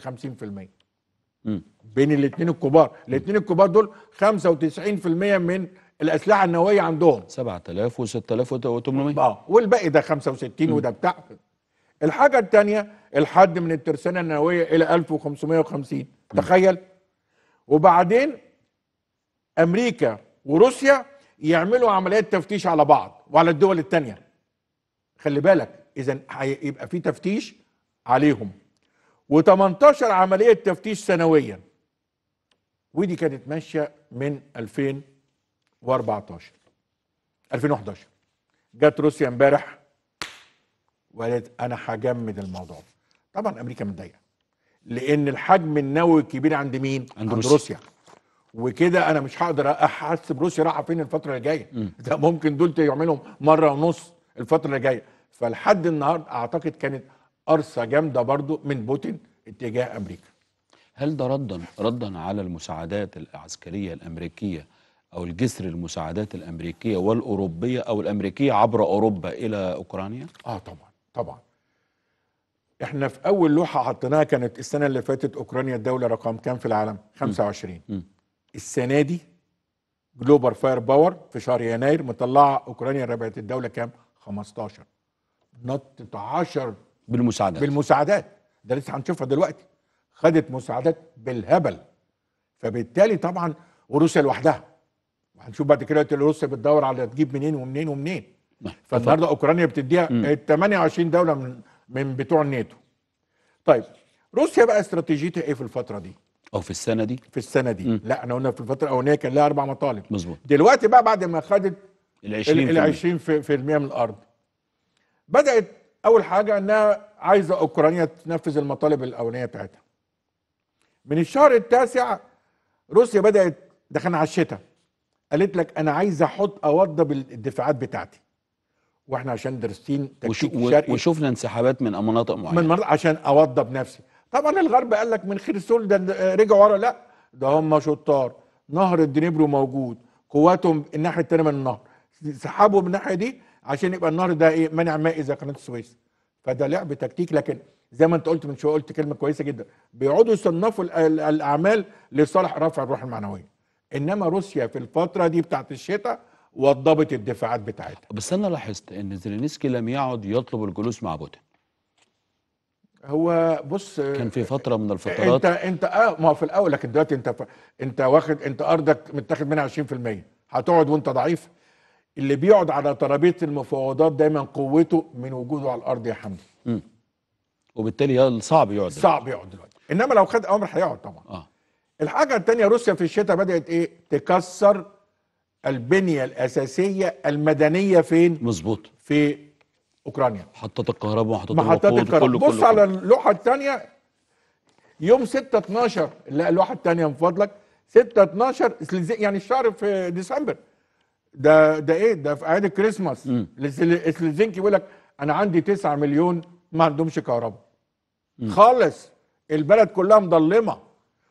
50% بين الاثنين الكبار الاثنين الكبار دول 95% من الاسلحه النوويه عندهم 7000 و6800 اه والباقي ده 65 وده بتاع الحاجه الثانيه الحد من الترسانه النوويه الى 1550 مم. تخيل وبعدين امريكا وروسيا يعملوا عمليات تفتيش على بعض وعلى الدول الثانيه خلي بالك اذا هيبقى في تفتيش عليهم و18 عمليه تفتيش سنويا ودي كانت ماشيه من 2014 2011 جت روسيا امبارح وقالت انا هجمد الموضوع طبعا امريكا متضايقه لان الحجم النووي الكبير عند مين عند, عند روسيا, روسيا. وكده انا مش هقدر احسب روسيا رايحه فين الفتره اللي جايه ده ممكن دول يعملهم مره ونص الفتره اللي جايه فلحد النهارده اعتقد كانت قرصه جامده برضو من بوتين اتجاه امريكا هل ده ردا ردا على المساعدات العسكريه الامريكيه او الجسر المساعدات الامريكيه والاوروبيه او الامريكيه عبر اوروبا الى اوكرانيا اه طبعا طبعا احنا في اول لوحه حطيناها كانت السنه اللي فاتت اوكرانيا الدوله رقم كام في العالم 25 م. م. السنه دي جلوبال فاير باور في شهر يناير مطلعه اوكرانيا ربعت الدوله كام 15 نطت 10 بالمساعدات بالمساعدات ده لسه هنشوفها دلوقتي خدت مساعدات بالهبل فبالتالي طبعا وروسيا لوحدها وهنشوف بعد كده دلوقتي روسيا بتدور على تجيب منين ومنين ومنين نعم. فالنهارده اوكرانيا بتديها 28 دوله من من بتوع الناتو طيب روسيا بقى استراتيجيتها ايه في الفتره دي او في السنه دي في السنه دي مم. لا انا قلنا في الفتره الاولانيه كان لها اربع مطالب مظبوط دلوقتي بقى بعد ما خدت ال 20% ال 20% من الارض بدات اول حاجه انها عايزه اوكرانيا تنفذ المطالب الاولانيه بتاعتها من الشهر التاسع روسيا بدات دخلنا على الشتاء قالت لك انا عايز احط اوضب الدفاعات بتاعتي واحنا عشان دارسين تكتيك وشو شرقي وشفنا انسحابات من مناطق معينه من مناطق عشان اوضب نفسي طبعا الغرب قال لك من خيرسول ده رجعوا ورا لا ده هم شطار نهر الدنيبرو موجود قواتهم الناحيه الثانيه من النهر سحبوا من الناحيه دي عشان يبقى النهر ده ايه مانع مائي زي قناه السويس فده لعب تكتيك لكن زي ما انت قلت من شويه قلت كلمه كويسه جدا بيقعدوا يصنفوا الاعمال لصالح رفع الروح المعنويه انما روسيا في الفتره دي بتاعت الشتاء وضبط الدفاعات بتاعتها بس انا لاحظت ان زيلينسكي لم يعد يطلب الجلوس مع بوتين هو بص كان في فتره من الفترات انت انت اه ما هو في الاول لكن دلوقتي انت انت واخد انت ارضك متاخد منها 20% هتقعد وانت ضعيف اللي بيقعد على ترابيزه المفاوضات دايما قوته من وجوده على الارض يا حمدي امم وبالتالي صعب يقعد صعب يقعد دلوقتي انما لو خد امر هيقعد طبعا اه الحاجه الثانيه روسيا في الشتاء بدات ايه تكسر البنيه الاساسيه المدنيه فين مظبوط في اوكرانيا محطات الكهرباء ومحطات محطات الكهرباء بص كله على اللوحه الثانيه يوم 6 12 لا اللوحه الثانيه من فضلك 6 12 يعني الشهر في ديسمبر ده ده ايه ده في عيد الكريسماس السلزنكي يقول لك انا عندي 9 مليون ما عندهمش كهرباء خالص البلد كلها مضلمه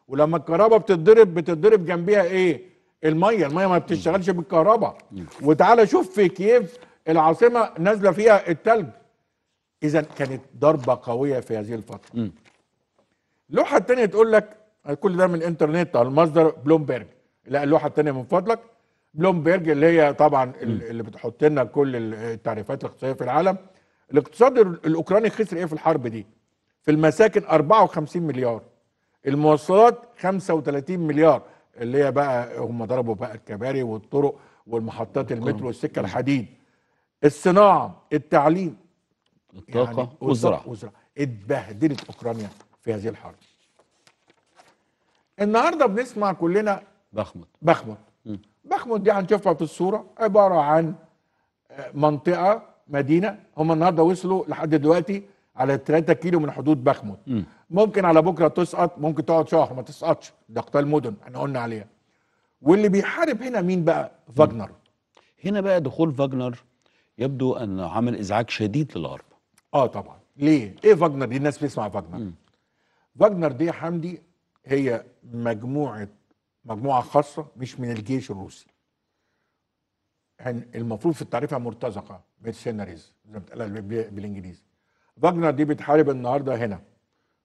ولما الكهرباء بتتضرب بتتضرب جنبيها ايه الميه الميه ما بتشتغلش بالكهرباء وتعالى شوف في كييف العاصمه نازله فيها التلج اذا كانت ضربه قويه في هذه الفتره اللوحه الثانيه تقول لك كل ده من الانترنت المصدر بلومبرج لا اللوحه الثانيه من فضلك بلومبرج اللي هي طبعا اللي بتحط لنا كل التعريفات الاقتصاديه في العالم الاقتصاد الاوكراني خسر ايه في الحرب دي في المساكن 54 مليار المواصلات 35 مليار اللي هي بقى هم ضربوا بقى الكباري والطرق والمحطات المترو والسكه الحديد الصناعه التعليم الطاقه يعني والزراعه اتبهدلت اوكرانيا في هذه الحرب النهارده بنسمع كلنا بخمط بخمط بخمود دي هنشوفها في الصورة عبارة عن آه، منطقة مدينة هم النهاردة وصلوا لحد دلوقتي على 3 كيلو من حدود بخمود ممكن على بكرة تسقط ممكن تقعد شهر ما تسقطش ده قتال مدن احنا قلنا عليها واللي بيحارب هنا مين بقى فاجنر هنا بقى دخول فاجنر يبدو ان عمل إزعاج شديد للغرب اه طبعا ليه ايه فاجنر دي الناس بتسمع فاجنر فاجنر دي يا حمدي هي مجموعة مجموعه خاصه مش من الجيش الروسي يعني المفروض في التعريفه مرتزقه ميرسيناريز زي ما بالانجليزي فاجنر دي بتحارب النهارده هنا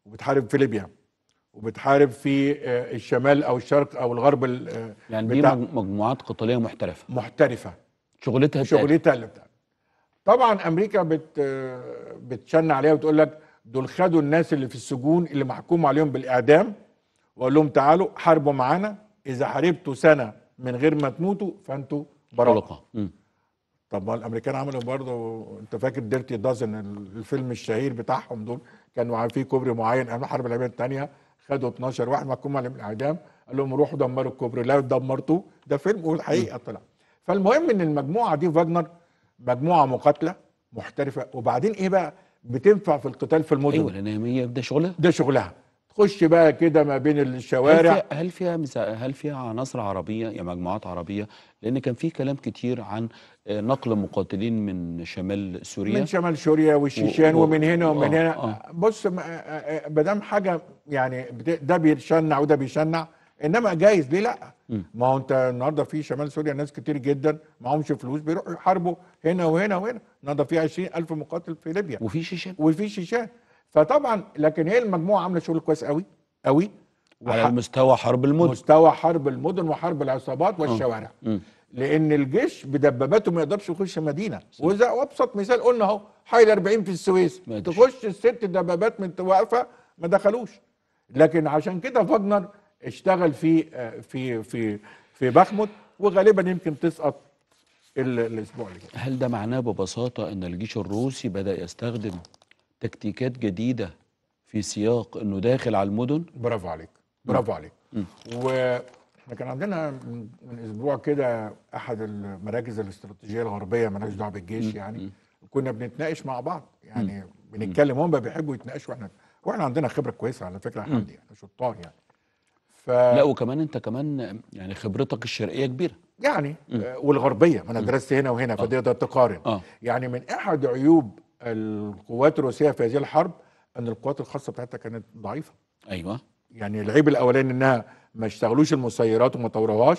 وبتحارب في ليبيا وبتحارب في آه، الشمال او الشرق او الغرب آه، يعني دي مجموعات قتاليه محترفه محترفه شغلتها شغلتها اللي بتاع. طبعا امريكا بت آه، بتشن عليها وتقول لك دول خدوا الناس اللي في السجون اللي محكوم عليهم بالاعدام وقال لهم تعالوا حاربوا معانا اذا حاربتوا سنه من غير ما تموتوا فانتوا براء طب ما الامريكان عملوا برضه انت فاكر ديرتي دازن الفيلم الشهير بتاعهم دول كانوا في كوبري معين قبل الحرب العالميه الثانيه خدوا 12 واحد محكوم عليهم الاعدام قال لهم روحوا دمروا الكوبري لا دمرتوه ده فيلم والحقيقه طلع فالمهم ان المجموعه دي فاجنر مجموعه مقاتله محترفه وبعدين ايه بقى بتنفع في القتال في المدن ايوه لان هي ده شغلها ده شغلها خش بقى كده ما بين الشوارع هل فيها هل فيها, هل فيها عناصر عربيه يا مجموعات عربيه لان كان في كلام كتير عن آه، نقل مقاتلين من شمال سوريا من شمال سوريا والشيشان و... و... ومن هنا ومن آه هنا آه بص ما آه، آه، دام حاجه يعني ده بيشنع وده بيشنع انما جايز ليه لا ما هو انت النهارده في شمال سوريا ناس كتير جدا معهمش فلوس بيروحوا يحاربوا هنا وهنا وهنا النهارده في 20000 مقاتل في ليبيا وفي شيشان وفي شيشان فطبعا لكن هي المجموعه عامله شغل كويس قوي قوي على مستوى حرب المدن مستوى حرب المدن وحرب العصابات والشوارع اه. مم. لان الجيش بدباباته ما يقدرش يخش مدينه واذا وابسط مثال قلنا اهو حي 40 في السويس مادش. تخش الست دبابات من واقفه ما دخلوش لكن عشان كده فاجنر اشتغل في في في في بخمت وغالبا يمكن تسقط الاسبوع اللي جاي هل ده معناه ببساطه ان الجيش الروسي بدا يستخدم تكتيكات جديده في سياق انه داخل على المدن برافو عليك برافو عليك و كان عندنا من اسبوع كده احد المراكز الاستراتيجيه الغربيه مالهاش دعوه بالجيش يعني كنا بنتناقش مع بعض يعني بنتكلم هم بيحبوا يتناقشوا احنا واحنا عندنا خبره كويسه على فكره يا حمدي احنا يعني شطار يعني ف... لا وكمان انت كمان يعني خبرتك الشرقيه كبيره يعني م. آه، والغربيه ما انا درست هنا وهنا فتقدر آه. تقارن آه. يعني من احد عيوب القوات الروسيه في هذه الحرب ان القوات الخاصه بتاعتها كانت ضعيفه ايوه يعني العيب الاولاني انها ما اشتغلوش المسيرات وما طوروهاش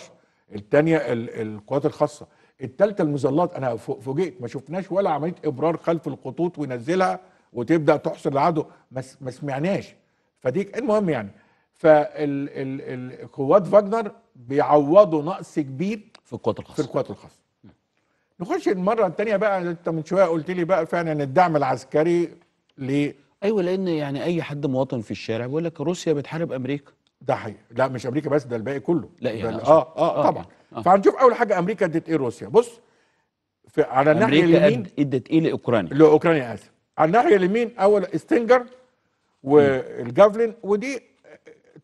الثانيه القوات الخاصه الثالثه المظلات انا فوجئت ما شفناش ولا عمليه ابرار خلف الخطوط وينزلها وتبدا تحصر العدو ما سمعناش فدي المهم يعني فالقوات فاجنر بيعوضوا نقص كبير في القوات الخاصه في القوات الخاصه نخش المره الثانيه بقى انت من شويه قلت لي بقى فعلا الدعم العسكري ل ايوه لان يعني اي حد مواطن في الشارع بيقول لك روسيا بتحارب امريكا ده حقيقي لا مش امريكا بس ده الباقي كله لا يعني آه, اه اه طبعا آه،, آه. فهنشوف اول حاجه امريكا ادت ايه روسيا بص في على الناحيه اليمين أمريكا ادت ايه لاوكرانيا لاوكرانيا اسف على الناحيه اليمين اول ستينجر والجافلين ودي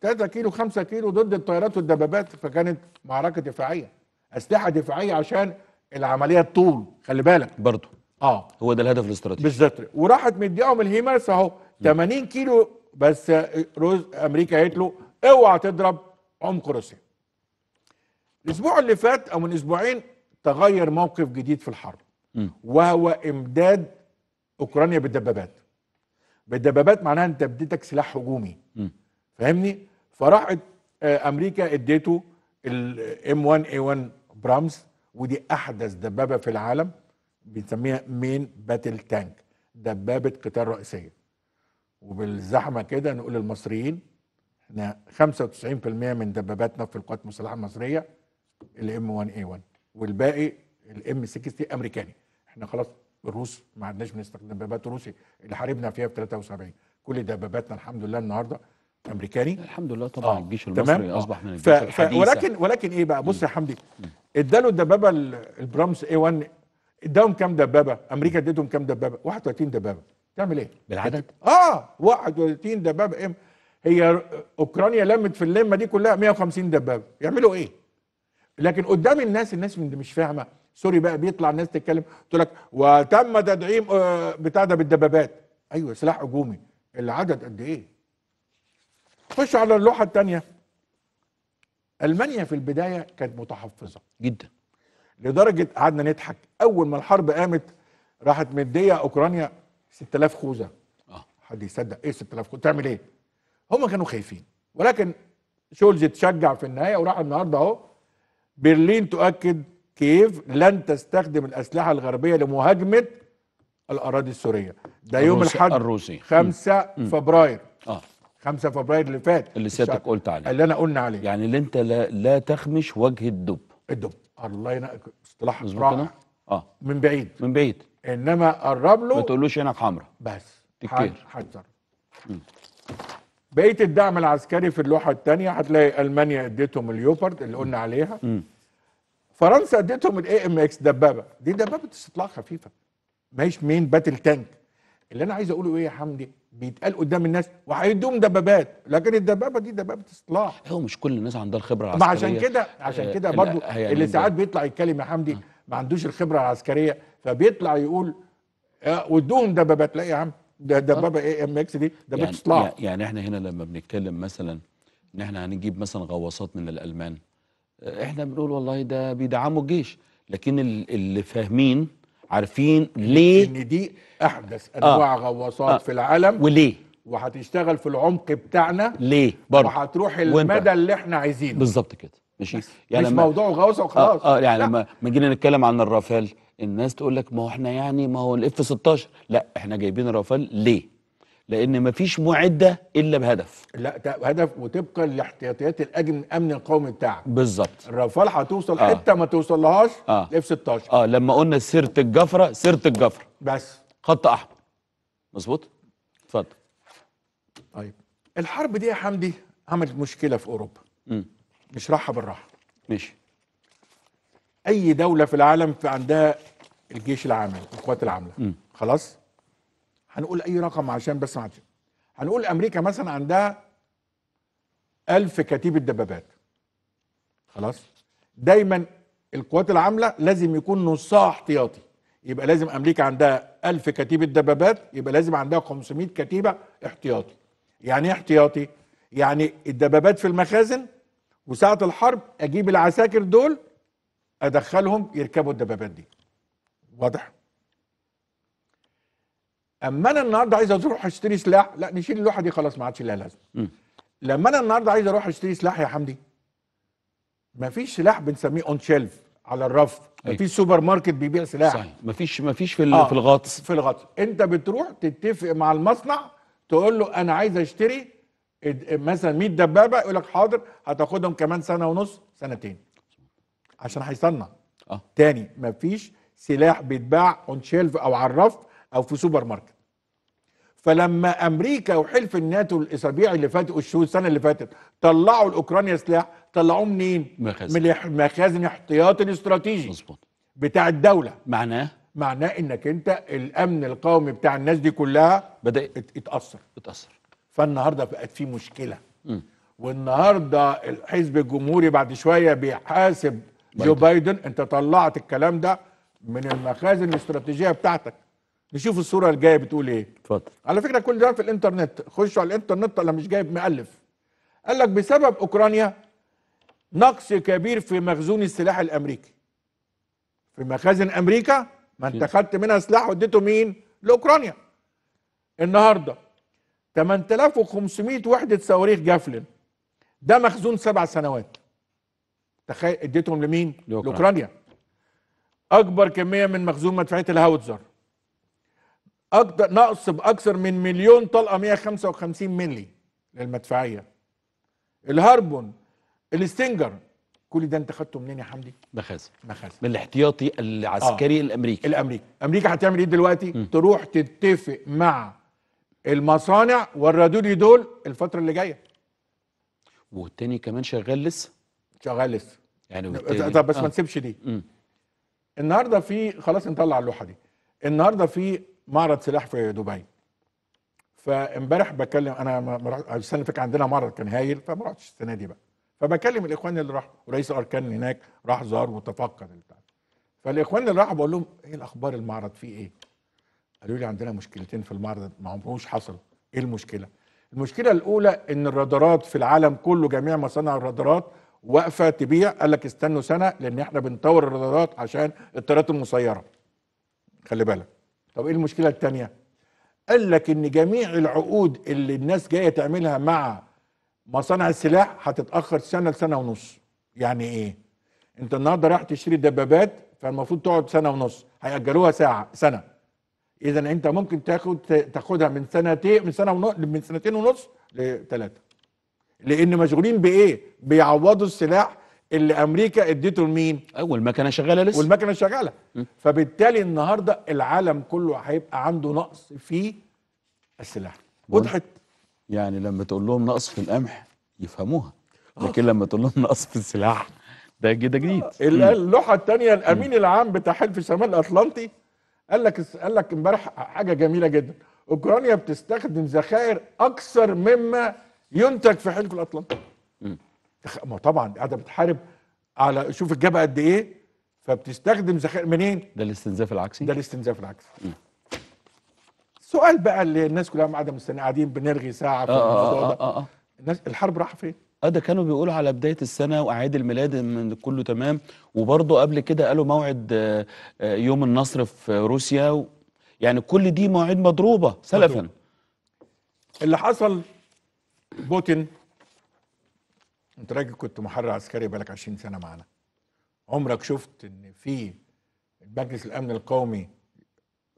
3 كيلو 5 كيلو ضد الطيارات والدبابات فكانت معركه دفاعيه اسلحه دفاعيه عشان العمليه طول خلي بالك برضه اه هو ده الهدف الاستراتيجي بالظبط وراحت مديهم الهيمرس اهو 80 كيلو بس آه، روز امريكا قالت له اوعى تضرب عمق روسيا الاسبوع اللي فات او من اسبوعين تغير موقف جديد في الحرب م. وهو امداد اوكرانيا بالدبابات بالدبابات معناها انت اديتك سلاح هجومي فاهمني فراحت آه، امريكا اديته الام 1 اي 1 برامز ودي احدث دبابه في العالم بنسميها مين باتل تانك دبابه قتال رئيسيه وبالزحمه كده نقول للمصريين احنا 95% من دباباتنا في القوات المسلحه المصريه الام 1 اي 1 والباقي الام 60 امريكاني احنا خلاص الروس ما عدناش بنستخدم دبابات روسي اللي حاربنا فيها في 73 كل دباباتنا الحمد لله النهارده امريكاني الحمد لله طبعا آه. الجيش المصري تمام؟ اصبح من الجيش ف... ف... ولكن ولكن ايه بقى بص يا حمدي اداله الدبابه البرامس اي 1 اداهم كام دبابه؟ امريكا اديتهم كام دبابه؟ 31 دبابه تعمل ايه؟ بالعدد؟ اه 31 دبابه ام إيه؟ هي اوكرانيا لمت في اللمه دي كلها 150 دبابه يعملوا ايه؟ لكن قدام الناس الناس مش فاهمه سوري بقى بيطلع الناس تتكلم تقول لك وتم تدعيم آه، بتاع ده بالدبابات ايوه سلاح هجومي العدد قد ايه؟ خش على اللوحه الثانيه المانيا في البدايه كانت متحفظه جدا لدرجه قعدنا نضحك اول ما الحرب قامت راحت مديه اوكرانيا 6000 خوذه اه حد يصدق ايه 6000 خوذه تعمل ايه هم كانوا خايفين ولكن شولز اتشجع في النهايه وراح النهارده اهو برلين تؤكد كييف لن تستخدم الاسلحه الغربيه لمهاجمه الاراضي السوريه ده يوم الحد الروسي 5 فبراير اه 5 فبراير اللي فات اللي سيادتك قلت عليه اللي انا قلنا عليه يعني اللي انت لا, لا تخمش وجه الدب الدب الله ينقي اصطلاح رائع اه من بعيد من بعيد انما قرب له ما تقولوش هناك حمراء بس تكير حذر بقيه الدعم العسكري في اللوحه الثانيه هتلاقي المانيا اديتهم اليوبرد اللي قلنا عليها م. فرنسا اديتهم الاي ام اكس دبابه دي دبابه استطلاع خفيفه ماهيش مين باتل تانك اللي انا عايز اقوله ايه يا حمدي بيتقال قدام الناس وهيدوهم دبابات لكن الدبابه دي دبابه اصلاح هو مش كل الناس عندها الخبره العسكريه ما عشان كده عشان كده آه، برضو يعني اللي ساعات بيطلع يتكلم يا حمدي آه. ما عندوش الخبره العسكريه فبيطلع يقول آه، ودوهم دبابات لا يا عم ده دبابه ايه ام اكس دي دبابه اصلاح يعني يعني احنا هنا لما بنتكلم مثلا ان احنا هنجيب مثلا غواصات من الالمان احنا بنقول والله ده بيدعموا الجيش لكن اللي فاهمين عارفين ليه ان دي احدث آه. انواع آه. غواصات آه. في العالم وليه وهتشتغل في العمق بتاعنا ليه برضه وهتروح المدى اللي احنا عايزينه بالظبط كده ماشي يعني مش لما... موضوع غواصه آه، وخلاص اه, آه يعني لما ما جينا نتكلم عن الرافال الناس تقول لك ما هو احنا يعني ما هو الاف 16 لا احنا جايبين الرافال ليه لان مفيش معده الا بهدف لا ده هدف وطبقا لاحتياطيات الاجن الامن القومي بتاعك بالظبط رافال هتوصل آه. حته ما توصلهاش آه. اف 16 اه لما قلنا سيره الجفره سيره الجفره بس خط احمر مظبوط اتفضل طيب الحرب دي يا حمدي عملت مشكله في اوروبا امم راحه بالراحه ماشي اي دوله في العالم في عندها الجيش العامل القوات العامله م. خلاص هنقول اي رقم عشان بس معتين. هنقول امريكا مثلا عندها ألف كتيبة دبابات خلاص دايما القوات العاملة لازم يكون نصها احتياطي يبقى لازم أمريكا عندها ألف كتيبة دبابات يبقى لازم عندها 500 كتيبة احتياطي يعني ايه احتياطي؟ يعني الدبابات في المخازن وساعة الحرب أجيب العساكر دول أدخلهم يركبوا الدبابات دي واضح؟ اما انا النهارده عايز اروح اشتري سلاح لا نشيل اللوحه دي خلاص ما عادش لها لازمه لما انا النهارده عايز اروح اشتري سلاح يا حمدي مفيش سلاح بنسميه اون شيلف على الرف أيوة. مفيش سوبر ماركت بيبيع سلاح صحيح مفيش مفيش في آه. في الغطس في الغطس انت بتروح تتفق مع المصنع تقول له انا عايز اشتري مثلا 100 دبابه يقول لك حاضر هتاخدهم كمان سنه ونص سنتين عشان هيصنع آه. تاني مفيش سلاح بيتباع اون شيلف او على الرف او في سوبر ماركت فلما امريكا وحلف الناتو الاسابيع اللي فاتوا الشهور السنه اللي فاتت طلعوا الاوكرانيا سلاح طلعوه منين؟ من مخازن احتياطي استراتيجي مظبوط بتاع الدوله معناه معناه انك انت الامن القومي بتاع الناس دي كلها بدا اتاثر اتاثر فالنهارده بقت في مشكله م. والنهارده الحزب الجمهوري بعد شويه بيحاسب بايدن. جو بايدن انت طلعت الكلام ده من المخازن الاستراتيجيه بتاعتك نشوف الصوره الجايه بتقول ايه اتفضل على فكره كل ده في الانترنت خشوا على الانترنت انا مش جايب مؤلف قال لك بسبب اوكرانيا نقص كبير في مخزون السلاح الامريكي في مخازن امريكا ما انت خدت منها سلاح واديته مين لاوكرانيا النهارده 8500 وحده صواريخ جافلن ده مخزون سبع سنوات تخيل اديتهم لمين لاوكرانيا اكبر كميه من مخزون مدفعيه الهاوتزر اقدر نقص باكثر من مليون طلقه 155 مللي للمدفعيه الهربون الستنجر كل ده انت خدته منين يا حمدي؟ مخازن مخازن من الاحتياطي العسكري آه. الامريكي الامريكي امريكا هتعمل ايه دلوقتي؟ م. تروح تتفق مع المصانع والردوا لي دول الفتره اللي جايه والتاني كمان شغال لسه شغال لسه يعني والتاني. طب بس آه. ما نسيبش دي م. النهارده في خلاص نطلع اللوحه دي النهارده في معرض سلاح في دبي فامبارح بكلم انا السنه اللي فاتت عندنا معرض كان هايل فما رحتش السنه دي بقى فبكلم الاخوان اللي راحوا ورئيس الاركان هناك راح زار وتفقد البتاع فالاخوان اللي راحوا بقول لهم ايه الاخبار المعرض فيه ايه؟ قالوا لي عندنا مشكلتين في المعرض ما عمروش حصل ايه المشكله؟ المشكله الاولى ان الرادارات في العالم كله جميع مصانع الرادارات واقفه تبيع قال لك استنوا سنه لان احنا بنطور الرادارات عشان الطيارات المسيره خلي بالك طب ايه المشكله الثانيه قال لك ان جميع العقود اللي الناس جايه تعملها مع مصانع السلاح هتتاخر سنه لسنه ونص يعني ايه انت النهارده رايح تشتري دبابات فالمفروض تقعد سنه ونص هياجلوها ساعه سنه اذا انت ممكن تاخد تاخدها من سنتين من سنه ونص من سنتين ونص لثلاثه لان مشغولين بايه بيعوضوا السلاح اللي امريكا اديته لمين؟ اول مكنه شغاله لسه والمكنه شغاله فبالتالي النهارده العالم كله هيبقى عنده نقص في السلاح وضحت يعني لما تقول لهم نقص في القمح يفهموها آه. لكن لما تقول لهم نقص في السلاح ده جديد جديد آه. اللوحه الثانيه الامين العام بتاع حلف شمال الاطلنطي قال لك قال لك امبارح حاجه جميله جدا اوكرانيا بتستخدم ذخائر اكثر مما ينتج في حلف الاطلنطي ما طبعا قاعده بتحارب على شوف الجبهه قد ايه فبتستخدم ذخائر منين؟ ده الاستنزاف العكسي ده الاستنزاف العكسي م. سؤال بقى اللي الناس كلها قاعده مستنيه قاعدين بنرغي ساعه في آه، آه، آه، الموضوع ده آه آه. الناس الحرب راح فين؟ اه ده كانوا بيقولوا على بدايه السنه واعياد الميلاد ان كله تمام وبرضه قبل كده قالوا موعد يوم النصر في روسيا يعني كل دي مواعيد مضروبه سلفا اللي حصل بوتين انت راجل كنت محرر عسكري بقالك 20 سنه معانا عمرك شفت ان في مجلس الامن القومي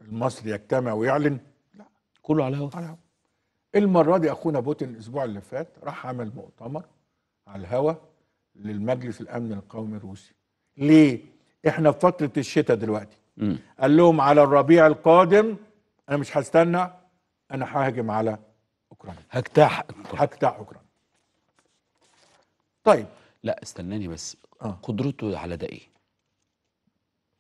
المصري يجتمع ويعلن لا كله على الهوا على الهوا المره دي اخونا بوتين الاسبوع اللي فات راح عمل مؤتمر على الهوا للمجلس الامن القومي الروسي ليه احنا في فتره الشتاء دلوقتي م. قال لهم على الربيع القادم انا مش هستنى انا ههاجم على اوكرانيا هجتاح هجتاح اوكرانيا طيب لا استناني بس آه. قدرته على ده ايه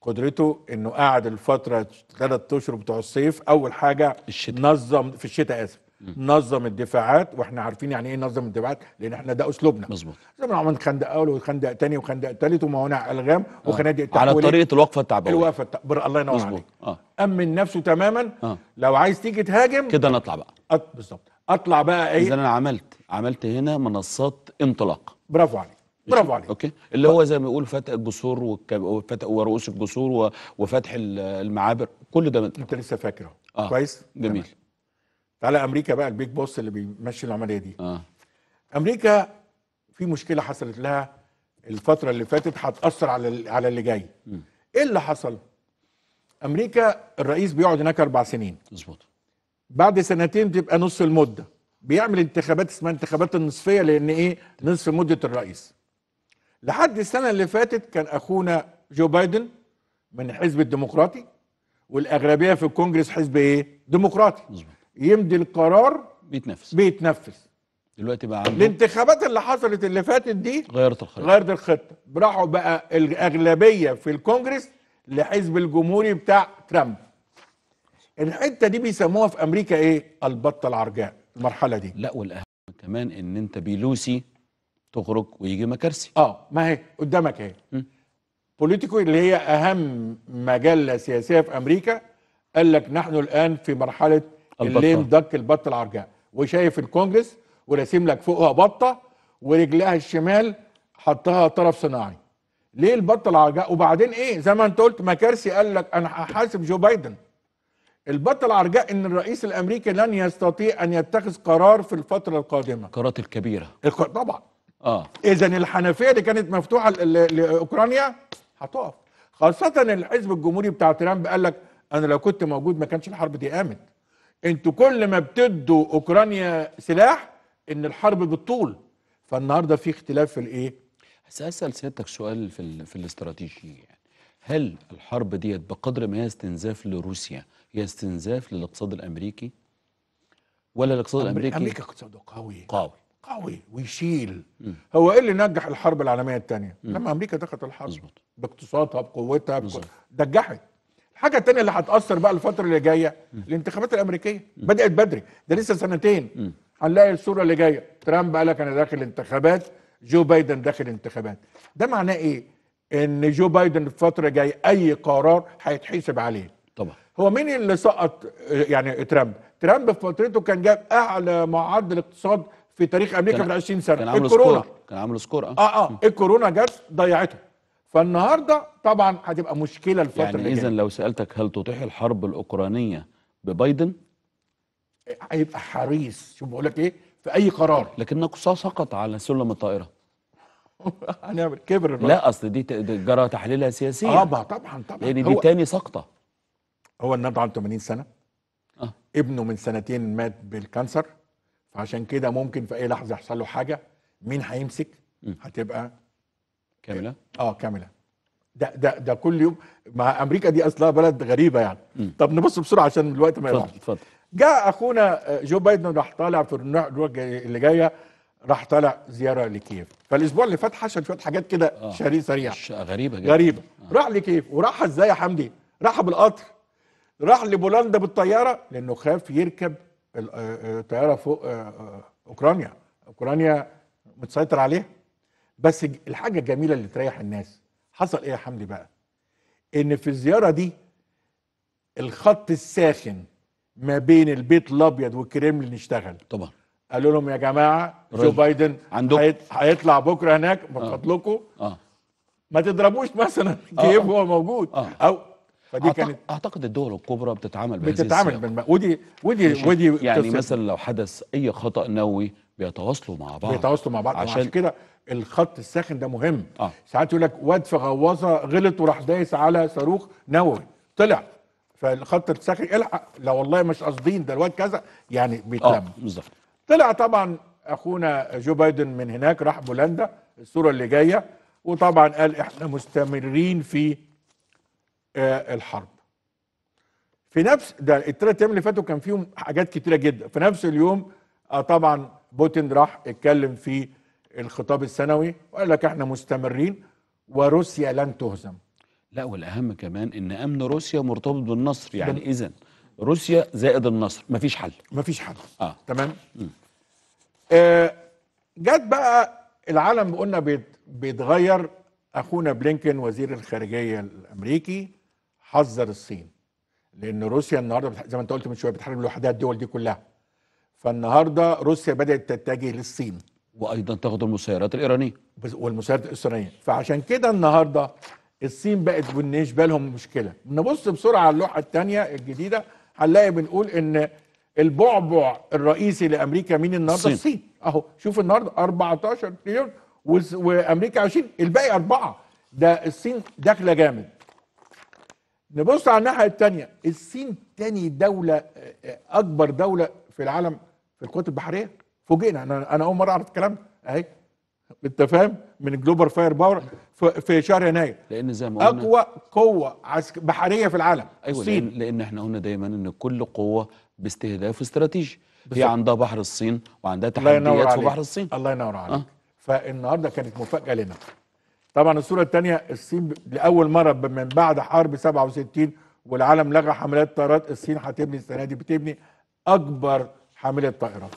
قدرته انه قعد الفتره ثلاث اشهر بتوع الصيف اول حاجه الشتاء. نظم في الشتاء اسف م. نظم الدفاعات واحنا عارفين يعني ايه نظم الدفاعات لان احنا ده اسلوبنا مظبوط زي ما عملنا خندق اول وخندق ثاني وخندق ثالث وموانع الغام آه. وخنادق التحويل على طريقه الوقفه التعبويه الوقفه التعبويه الله ينور عليك آه. امن نفسه تماما آه. لو عايز تيجي تهاجم كده نطلع بقى أط... بالظبط اطلع بقى ايه اذا انا عملت عملت هنا منصات انطلاق برافو عليك برافو عليك اوكي اللي هو زي ما يقول فتح الجسور وفتح ورؤوس الجسور وفتح المعابر كل ده انت لسه فاكره آه. كويس جميل تعالى امريكا بقى البيج بوس اللي بيمشي العمليه دي آه. امريكا في مشكله حصلت لها الفتره اللي فاتت هتاثر على على اللي جاي م. ايه اللي حصل امريكا الرئيس بيقعد هناك اربع سنين مظبوط بعد سنتين بتبقى نص المده بيعمل انتخابات اسمها انتخابات النصفيه لان ايه نصف مده الرئيس لحد السنه اللي فاتت كان اخونا جو بايدن من حزب الديمقراطي والاغلبيه في الكونجرس حزب ايه ديمقراطي يمضي القرار بيتنفذ بيتنفذ دلوقتي بقى عنده الانتخابات اللي حصلت اللي فاتت دي غيرت الخطه غيرت الخطه راحوا بقى الاغلبيه في الكونجرس لحزب الجمهوري بتاع ترامب الحته دي بيسموها في امريكا ايه البطه العرجاء المرحله دي لا والاهم كمان ان انت بيلوسي تخرج ويجي مكارسي اه ما هي قدامك اهي بوليتيكو اللي هي اهم مجله سياسيه في امريكا قال لك نحن الان في مرحله الليم دك البط العرجاء وشايف الكونجرس وراسم لك فوقها بطه ورجلها الشمال حطها طرف صناعي ليه البط العرجاء وبعدين ايه زي ما انت قلت مكارسي قال لك انا هحاسب جو بايدن البطل العرجاء ان الرئيس الامريكي لن يستطيع ان يتخذ قرار في الفتره القادمه القرارات الكبيره طبعا اه اذا الحنفيه اللي كانت مفتوحه لاوكرانيا هتقف خاصه الحزب الجمهوري بتاع ترامب قال لك انا لو كنت موجود ما كانش الحرب دي قامت انتوا كل ما بتدوا اوكرانيا سلاح ان الحرب بتطول فالنهارده في اختلاف في الايه هسال اسال سيادتك سؤال في في الاستراتيجي يعني هل الحرب ديت بقدر ما هي استنزاف لروسيا هي استنزاف للاقتصاد الامريكي ولا الاقتصاد الامريكي امريكا اقتصاده قوي قوي قوي ويشيل مم. هو ايه اللي نجح الحرب العالميه الثانيه لما امريكا دخلت الحرب مزبط. باقتصادها بقوتها نجحت الحاجه الثانيه اللي هتاثر بقى الفتره اللي جايه مم. الانتخابات الامريكيه مم. بدات بدري ده لسه سنتين هنلاقي الصوره اللي جايه ترامب قال لك انا داخل انتخابات جو بايدن داخل انتخابات ده معناه ايه ان جو بايدن الفتره الجايه اي قرار هيتحسب عليه طبعا هو مين اللي سقط يعني ترامب؟ ترامب في فترته كان جاب اعلى معدل اقتصاد في تاريخ امريكا في 20 سنه كان عامل الكورونا سكور. كان عامل سكور اه اه آه. الكورونا جت ضيعته فالنهارده طبعا هتبقى مشكله الفتره يعني اذا لو سالتك هل تطيح الحرب الاوكرانيه ببايدن؟ هيبقى حريص شوف بقول لك ايه في اي قرار لكن سقط على سلم الطائره هنعمل كبر لا اصل دي جرى تحليلها سياسيا اه طبعا طبعا لان دي تاني سقطه هو النهارده عنده 80 سنه آه. ابنه من سنتين مات بالكانسر فعشان كده ممكن في اي لحظه يحصل له حاجه مين هيمسك هتبقى كامله اه كامله ده ده ده كل يوم مع امريكا دي اصلها بلد غريبه يعني م. طب نبص بسرعه عشان الوقت ما يضيعش اتفضل جاء اخونا آه، جو بايدن راح طالع في اللي جايه راح طالع زياره لكييف فالاسبوع اللي فات حصل شويه حاجات كده آه. شري سريع يعني. غريبه جدا غريبه آه. راح لكييف وراح ازاي يا حمدي راح بالقطر راح لبولندا بالطياره لانه خاف يركب الطياره آه، آه، فوق آه، اوكرانيا اوكرانيا متسيطر عليها بس الحاجه الجميله اللي تريح الناس حصل ايه يا حمدي بقى ان في الزياره دي الخط الساخن ما بين البيت الابيض والكريملين اشتغل طبعا قالوا لهم يا جماعه جو بايدن عندك هيطلع بكره هناك بفضلكم آه. آه. ما تضربوش مثلا كييف آه. هو موجود آه. او فدي أعتقد كانت اعتقد الدول الكبرى بتتعامل بهذه بتتعامل بالم... ودي ودي ودي يعني مثلا لو حدث اي خطا نووي بيتواصلوا مع بعض بيتواصلوا مع بعض عشان, عشان كده الخط الساخن ده مهم آه. ساعات يقول لك واد في غواصه غلط وراح دايس على صاروخ نووي طلع فالخط الساخن الحق لا والله مش قاصدين ده الواد كذا يعني بيتلم آه بالظبط طلع طبعا اخونا جو بايدن من هناك راح بولندا الصوره اللي جايه وطبعا قال احنا مستمرين في الحرب في نفس ده الثلاث ايام اللي فاتوا كان فيهم حاجات كتيره جدا في نفس اليوم آه، طبعا بوتين راح اتكلم في الخطاب السنوي وقال لك احنا مستمرين وروسيا لن تهزم لا والاهم كمان ان امن روسيا مرتبط بالنصر يعني اذا روسيا زائد النصر مفيش حل مفيش حل اه تمام آه جت بقى العالم قلنا بيتغير اخونا بلينكن وزير الخارجيه الامريكي حذر الصين لان روسيا النهارده زي ما انت قلت من شويه بتحارب لوحدها الدول دي كلها فالنهارده روسيا بدات تتجه للصين وايضا تاخد المسيرات الايرانيه والمسيرات الاسرائيليه فعشان كده النهارده الصين بقت بالنسبه لهم مشكله نبص بسرعه على اللوحه الثانيه الجديده هنلاقي بنقول ان البعبع الرئيسي لامريكا مين النهارده الصين, الصين. اهو شوف النهارده 14 تريليون وامريكا 20 الباقي اربعه ده الصين داخله جامد نبص على الناحيه الثانيه الصين ثاني دوله آه، آه، اكبر دوله في العالم في القوات البحريه فوجئنا انا انا اول مره اعرف الكلام اهي انت فاهم من جلوبر فاير باور في شهر يناير لان زي ما قلنا اقوى قوه عسك بحريه في العالم ايوه الصين. لأن, لان احنا قلنا دايما ان كل قوه باستهداف استراتيجي هي عندها بحر الصين وعندها تحديات في بحر الصين الله ينور آه. عليك أه؟ فالنهارده كانت مفاجاه لنا طبعا الصوره الثانيه الصين لاول مره من بعد حرب 67 والعالم لغى حملات طائرات الصين هتبني السنه دي بتبني اكبر حامله طائرات.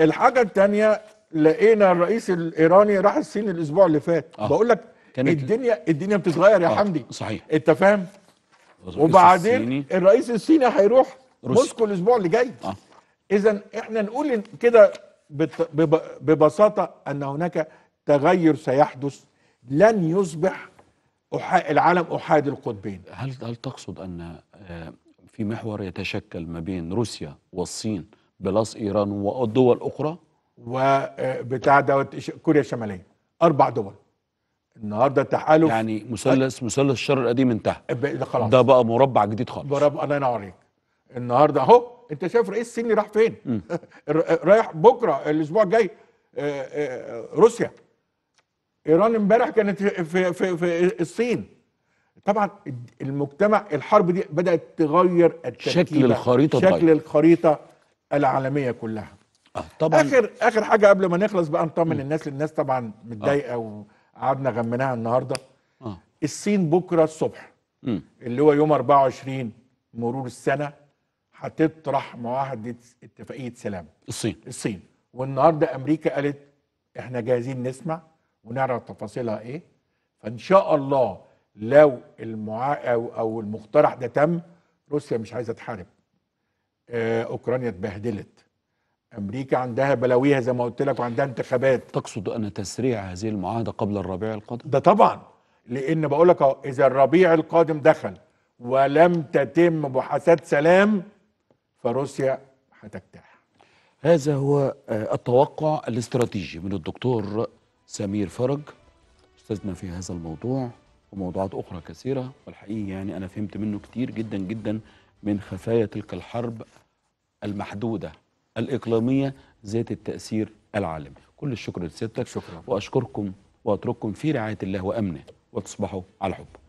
الحاجه الثانيه لقينا الرئيس الايراني راح الصين الاسبوع اللي فات آه. بقول لك الدنيا الدنيا بتتغير يا آه. حمدي صحيح انت فاهم؟ وبعدين الصيني. الرئيس الصيني هيروح موسكو الاسبوع اللي جاي آه. اذا احنا نقول كده ببساطه ان هناك تغير سيحدث لن يصبح أحا... العالم أحادي القطبين هل هل تقصد أن آه، في محور يتشكل ما بين روسيا والصين بلس إيران ودول أخرى؟ وبتاع آه، دوت كوريا الشمالية أربع دول النهارده تحالف يعني مثلث مثلث الشر القديم انتهى ده خلاص ده بقى مربع جديد خالص مربع الله ينور عليك النهارده اهو انت شايف رئيس الصيني راح فين؟ رايح بكره الاسبوع الجاي آه، روسيا ايران امبارح كانت في, في, في الصين طبعا المجتمع الحرب دي بدات تغير شكل الخريطه شكل طيب. الخريطه العالميه كلها آه طبعا اخر اخر حاجه قبل ما نخلص بقى نطمن الناس للناس طبعا آه. متضايقه وقعدنا غمناها النهارده آه. الصين بكره الصبح م. اللي هو يوم 24 مرور السنه هتطرح معاهده اتفاقيه سلام الصين الصين والنهارده امريكا قالت احنا جاهزين نسمع ونعرف تفاصيلها ايه فان شاء الله لو المعا او او المقترح ده تم روسيا مش عايزه تحارب آه، اوكرانيا اتبهدلت امريكا عندها بلاويها زي ما قلت لك وعندها انتخابات تقصد ان تسريع هذه المعاهده قبل الربيع القادم ده طبعا لان بقول لك اذا الربيع القادم دخل ولم تتم محادثات سلام فروسيا هتجتاح هذا هو آه، التوقع الاستراتيجي من الدكتور سمير فرج استاذنا في هذا الموضوع وموضوعات أخرى كثيرة والحقيقة يعني أنا فهمت منه كتير جدا جدا من خفايا تلك الحرب المحدودة الإقليمية ذات التأثير العالمي كل الشكر لسيادتك شكرا وأشكركم وأترككم في رعاية الله وأمنه وتصبحوا على حب